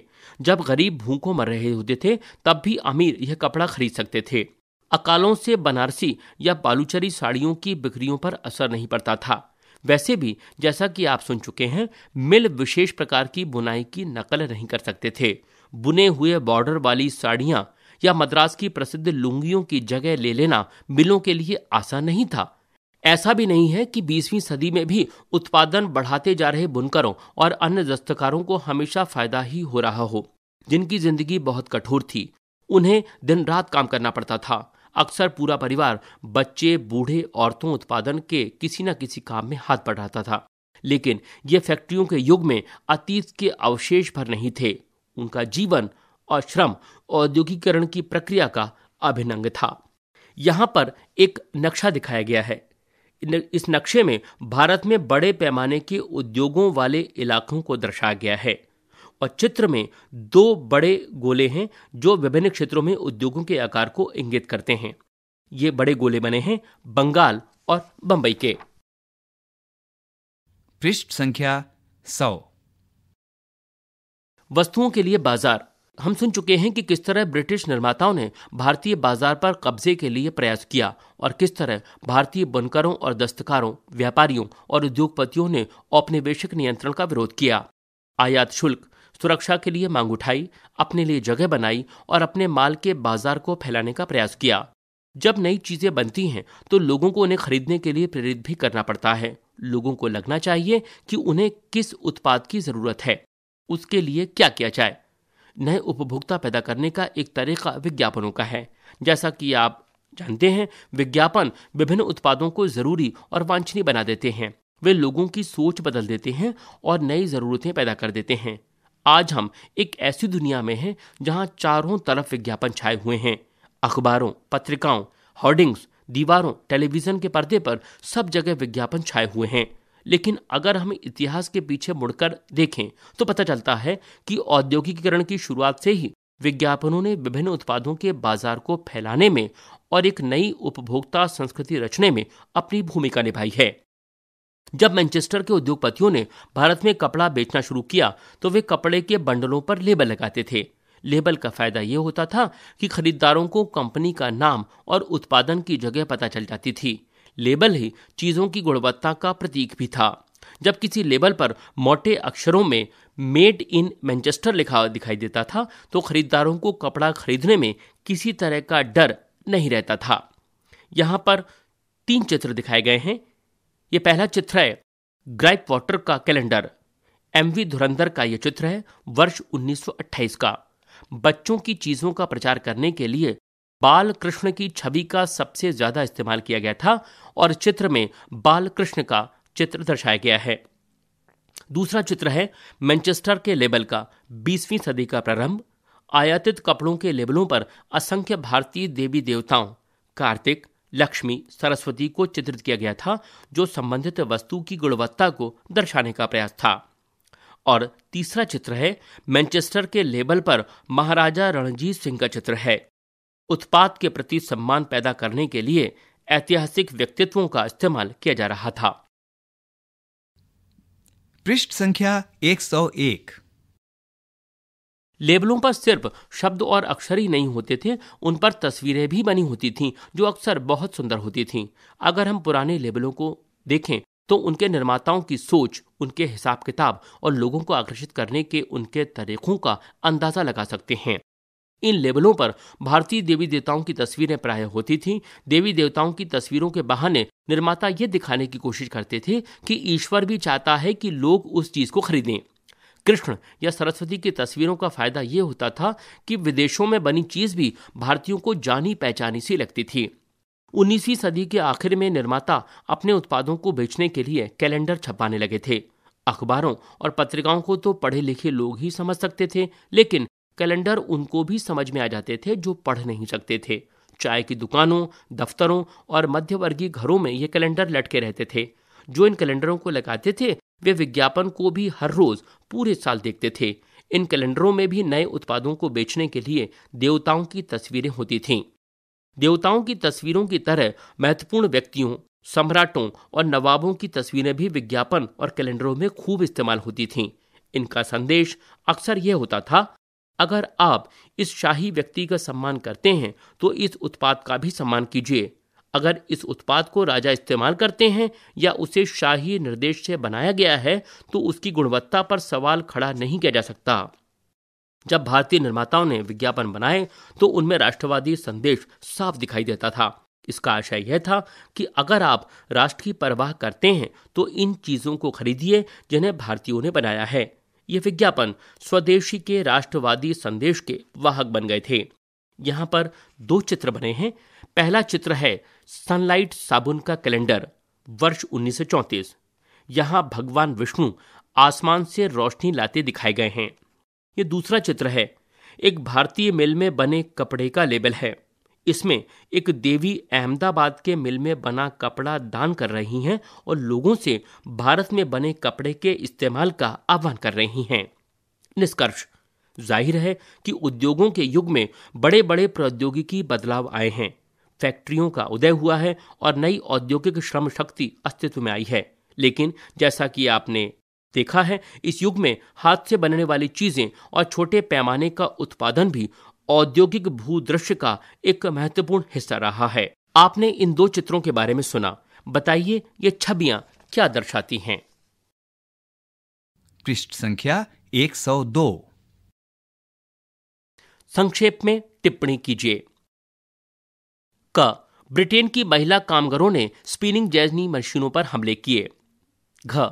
जब गरीब भूखों मर रहे होते थे तब भी अमीर यह कपड़ा खरीद सकते थे अकालों से बनारसी या बालूचरी साड़ियों की बिक्रियों पर असर नहीं पड़ता था वैसे भी जैसा कि आप सुन चुके हैं मिल विशेष प्रकार की बुनाई की नकल नहीं कर सकते थे बुने हुए बॉर्डर वाली साड़ियां या मद्रास की प्रसिद्ध लुंगियों की जगह ले लेना मिलों के लिए आसान नहीं था ऐसा भी नहीं है कि 20वीं सदी में भी उत्पादन बढ़ाते जा रहे बुनकरों और अन्य दस्तकारों को हमेशा फायदा ही हो रहा हो जिनकी जिंदगी बहुत कठोर थी उन्हें दिन रात काम करना पड़ता था अक्सर पूरा परिवार बच्चे बूढ़े औरतों उत्पादन के किसी न किसी काम में हाथ बढ़ाता था लेकिन ये फैक्ट्रियों के युग में अतीत के अवशेष भर नहीं थे उनका जीवन और श्रम औद्योगिकरण की प्रक्रिया का अभिनंग था यहाँ पर एक नक्शा दिखाया गया है इस नक्शे में भारत में बड़े पैमाने के उद्योगों वाले इलाकों को दर्शाया गया है और चित्र में दो बड़े गोले हैं जो विभिन्न क्षेत्रों में उद्योगों के आकार को इंगित करते हैं ये बड़े गोले बने हैं बंगाल और बंबई के पृष्ठ संख्या सौ वस्तुओं के लिए बाजार हम सुन चुके हैं कि किस तरह ब्रिटिश निर्माताओं ने भारतीय बाजार पर कब्जे के लिए प्रयास किया और किस तरह भारतीय बुनकरों और दस्तकारों व्यापारियों और उद्योगपतियों ने औपनिवेशिक नियंत्रण का विरोध किया आयात शुल्क सुरक्षा के लिए मांग उठाई अपने लिए जगह बनाई और अपने माल के बाजार को फैलाने का प्रयास किया जब नई चीजें बनती हैं तो लोगों को उन्हें खरीदने के लिए प्रेरित भी करना पड़ता है लोगों को लगना चाहिए कि उन्हें किस उत्पाद की जरूरत है उसके लिए क्या किया जाए नए उपभोक्ता पैदा करने का एक तरीका विज्ञापनों का है जैसा कि आप जानते हैं विज्ञापन विभिन्न उत्पादों को जरूरी और वांछनीय बना देते हैं वे लोगों की सोच बदल देते हैं और नई जरूरतें पैदा कर देते हैं आज हम एक ऐसी दुनिया में हैं जहां चारों तरफ विज्ञापन छाए हुए हैं अखबारों पत्रिकाओं होर्डिंग्स दीवारों टेलीविजन के पर्दे पर सब जगह विज्ञापन छाए हुए हैं लेकिन अगर हम इतिहास के पीछे मुड़कर देखें तो पता चलता है कि औद्योगिकीकरण की शुरुआत से ही विज्ञापनों ने विभिन्न उत्पादों के बाजार को फैलाने में और एक नई उपभोक्ता संस्कृति रचने में अपनी भूमिका निभाई है जब मैनचेस्टर के उद्योगपतियों ने भारत में कपड़ा बेचना शुरू किया तो वे कपड़े के बंडलों पर लेबल लगाते थे लेबल का फायदा यह होता था कि खरीदारों को कंपनी का नाम और उत्पादन की जगह पता चल जाती थी लेबल ही चीजों की गुणवत्ता का प्रतीक भी था जब किसी लेबल पर मोटे अक्षरों में मेड इन मैनचेस्टर लिखा दिखाई देता था तो खरीदारों को कपड़ा खरीदने में किसी तरह का डर नहीं रहता था यहाँ पर तीन चित्र दिखाए गए हैं ये पहला चित्र है ग्राइप वाटर का कैलेंडर एम वी धुरंधर का यह चित्र है वर्ष 1928 का बच्चों की चीज़ों का प्रचार करने के लिए बाल कृष्ण की छवि का सबसे ज़्यादा इस्तेमाल किया गया था और चित्र में बाल कृष्ण का चित्र दर्शाया गया है दूसरा चित्र है मैनचेस्टर के लेबल का 20वीं सदी का प्रारंभ आयातित कपड़ों के लेबलों पर असंख्य भारतीय देवी देवताओं कार्तिक लक्ष्मी सरस्वती को चित्रित किया गया था जो संबंधित वस्तु की गुणवत्ता को दर्शाने का प्रयास था और तीसरा चित्र है मैनचेस्टर के लेबल पर महाराजा रणजीत सिंह का चित्र है उत्पाद के प्रति सम्मान पैदा करने के लिए ऐतिहासिक व्यक्तित्वों का इस्तेमाल किया जा रहा था पृष्ठ संख्या 101 लेबलों पर सिर्फ शब्द और अक्षर ही नहीं होते थे उन पर तस्वीरें भी बनी होती थीं जो अक्सर बहुत सुंदर होती थीं अगर हम पुराने लेबलों को देखें तो उनके निर्माताओं की सोच उनके हिसाब किताब और लोगों को आकर्षित करने के उनके तरीकों का अंदाजा लगा सकते हैं इन लेबलों पर भारतीय देवी देवताओं की तस्वीरें प्राय होती थीं देवी देवताओं की तस्वीरों के बहाने निर्माता ये दिखाने की कोशिश करते थे कि ईश्वर भी चाहता है कि लोग उस चीज को खरीदें कृष्ण या सरस्वती की तस्वीरों का फायदा यह होता था कि विदेशों में बनी चीज भी भारतीयों को जानी पहचानी सी लगती थी उन्नीसवीं सदी के आखिर में निर्माता अपने उत्पादों को बेचने के लिए कैलेंडर छपाने लगे थे अखबारों और पत्रिकाओं को तो पढ़े लिखे लोग ही समझ सकते थे लेकिन कैलेंडर उनको भी समझ में आ जाते थे जो पढ़ नहीं सकते थे चाय की दुकानों दफ्तरों और मध्यवर्गीय घरों में ये कैलेंडर लटके रहते थे जो इन कैलेंडरों को लगाते थे वे विज्ञापन को भी हर रोज पूरे साल देखते थे इन कैलेंडरों में भी नए उत्पादों को बेचने के लिए देवताओं की तस्वीरें होती थीं देवताओं की तस्वीरों की तरह महत्वपूर्ण व्यक्तियों सम्राटों और नवाबों की तस्वीरें भी विज्ञापन और कैलेंडरों में खूब इस्तेमाल होती थीं इनका संदेश अक्सर यह होता था अगर आप इस शाही व्यक्ति का सम्मान करते हैं तो इस उत्पाद का भी सम्मान कीजिए अगर इस उत्पाद को राजा इस्तेमाल करते हैं या उसे शाही निर्देश से बनाया गया है तो उसकी गुणवत्ता पर सवाल खड़ा नहीं किया जा सकता जब भारतीय निर्माताओं ने विज्ञापन बनाए तो उनमें राष्ट्रवादी संदेश साफ दिखाई देता था इसका आशय यह था कि अगर आप राष्ट्र की परवाह करते हैं तो इन चीज़ों को खरीदिए जिन्हें भारतीयों ने बनाया है ये विज्ञापन स्वदेशी के राष्ट्रवादी संदेश के वाहक बन गए थे यहाँ पर दो चित्र बने हैं पहला चित्र है सनलाइट साबुन का कैलेंडर वर्ष चौतीस यहाँ भगवान विष्णु आसमान से रोशनी लाते दिखाए गए हैं ये दूसरा चित्र है एक भारतीय मिल में बने कपड़े का लेबल है इसमें एक देवी अहमदाबाद के मिल में बना कपड़ा दान कर रही हैं और लोगों से भारत में बने कपड़े के इस्तेमाल का आह्वान कर रही हैं निष्कर्ष जाहिर है कि उद्योगों के युग में बड़े बड़े प्रौद्योगिकी बदलाव आए हैं फैक्ट्रियों का उदय हुआ है और नई औद्योगिक श्रम शक्ति अस्तित्व में आई है लेकिन जैसा कि आपने देखा है इस युग में हाथ से बनने वाली चीजें और छोटे पैमाने का उत्पादन भी औद्योगिक भूदृश्य का एक महत्वपूर्ण हिस्सा रहा है आपने इन दो चित्रों के बारे में सुना बताइए ये छबियां क्या दर्शाती हैं पृष्ठ संख्या 102 संक्षेप में टिप्पणी कीजिए क ब्रिटेन की महिला कामगारों ने स्पिनिंग जैजनी मशीनों पर हमले किए घ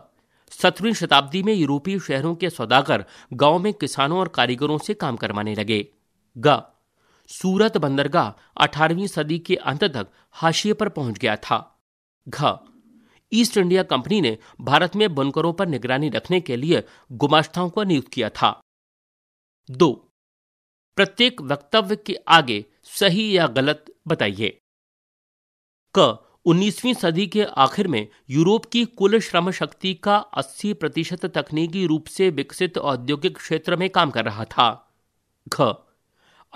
सत्रहवीं शताब्दी में यूरोपीय शहरों के सौदागर गांव में किसानों और कारीगरों से काम करवाने लगे ग सूरत बंदरगाह अठारहवीं सदी के अंत तक हाशिए पर पहुंच गया था घ ईस्ट इंडिया कंपनी ने भारत में बुनकरों पर निगरानी रखने के लिए गुमाश्ताओं को नियुक्त किया था दो प्रत्येक वक्तव्य के आगे सही या गलत बताइए क उन्नीसवीं सदी के आखिर में यूरोप की कुल श्रम शक्ति का 80 प्रतिशत तकनीकी रूप से विकसित औद्योगिक क्षेत्र में काम कर रहा था घ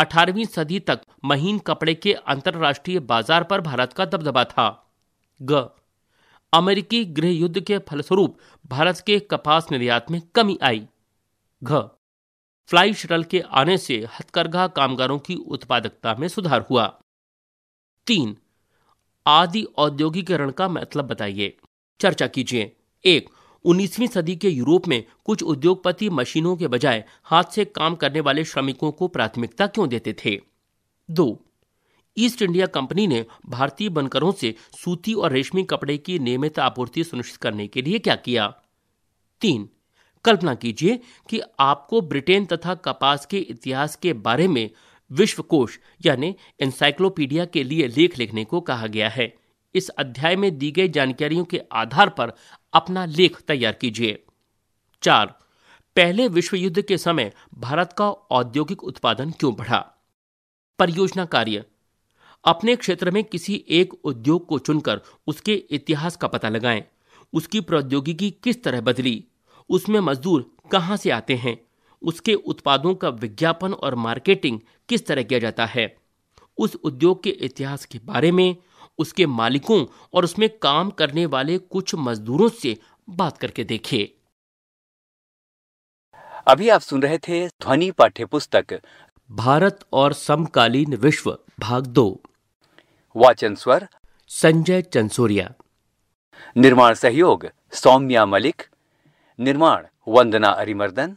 18वीं सदी तक महीन कपड़े के अंतर्राष्ट्रीय बाजार पर भारत का दबदबा था ग अमेरिकी गृह युद्ध के फलस्वरूप भारत के कपास निर्यात में कमी आई घ फ्लाई शटल के आने से हथकरघा कामगारों की उत्पादकता में सुधार हुआ तीन आदि औद्योगिकरण का मतलब बताइए चर्चा कीजिए एक उन्नीसवीं सदी के यूरोप में कुछ उद्योगपति मशीनों के बजाय हाथ से काम करने वाले श्रमिकों को प्राथमिकता क्यों देते थे दो ईस्ट इंडिया कंपनी ने भारतीय बनकरों से सूती और रेशमी कपड़े की नियमित आपूर्ति सुनिश्चित करने के लिए क्या किया तीन कल्पना कीजिए कि आपको ब्रिटेन तथा कपास के इतिहास के बारे में विश्वकोश यानी एनसाइक्लोपीडिया के लिए लेख लिखने को कहा गया है इस अध्याय में दी गई जानकारियों के आधार पर अपना लेख तैयार कीजिए चार पहले विश्व युद्ध के समय भारत का औद्योगिक उत्पादन क्यों बढ़ा परियोजना कार्य अपने क्षेत्र में किसी एक उद्योग को चुनकर उसके इतिहास का पता लगाएं उसकी प्रौद्योगिकी किस तरह बदली उसमें मजदूर कहां से आते हैं उसके उत्पादों का विज्ञापन और मार्केटिंग किस तरह किया जाता है उस उद्योग के इतिहास के बारे में उसके मालिकों और उसमें काम करने वाले कुछ मजदूरों से बात करके देखिए अभी आप सुन रहे थे ध्वनि पाठ्य पुस्तक भारत और समकालीन विश्व भाग दो वाचन स्वर संजय चंसोरिया निर्माण सहयोग सौम्या मलिक निर्माण वंदना अरिमर्दन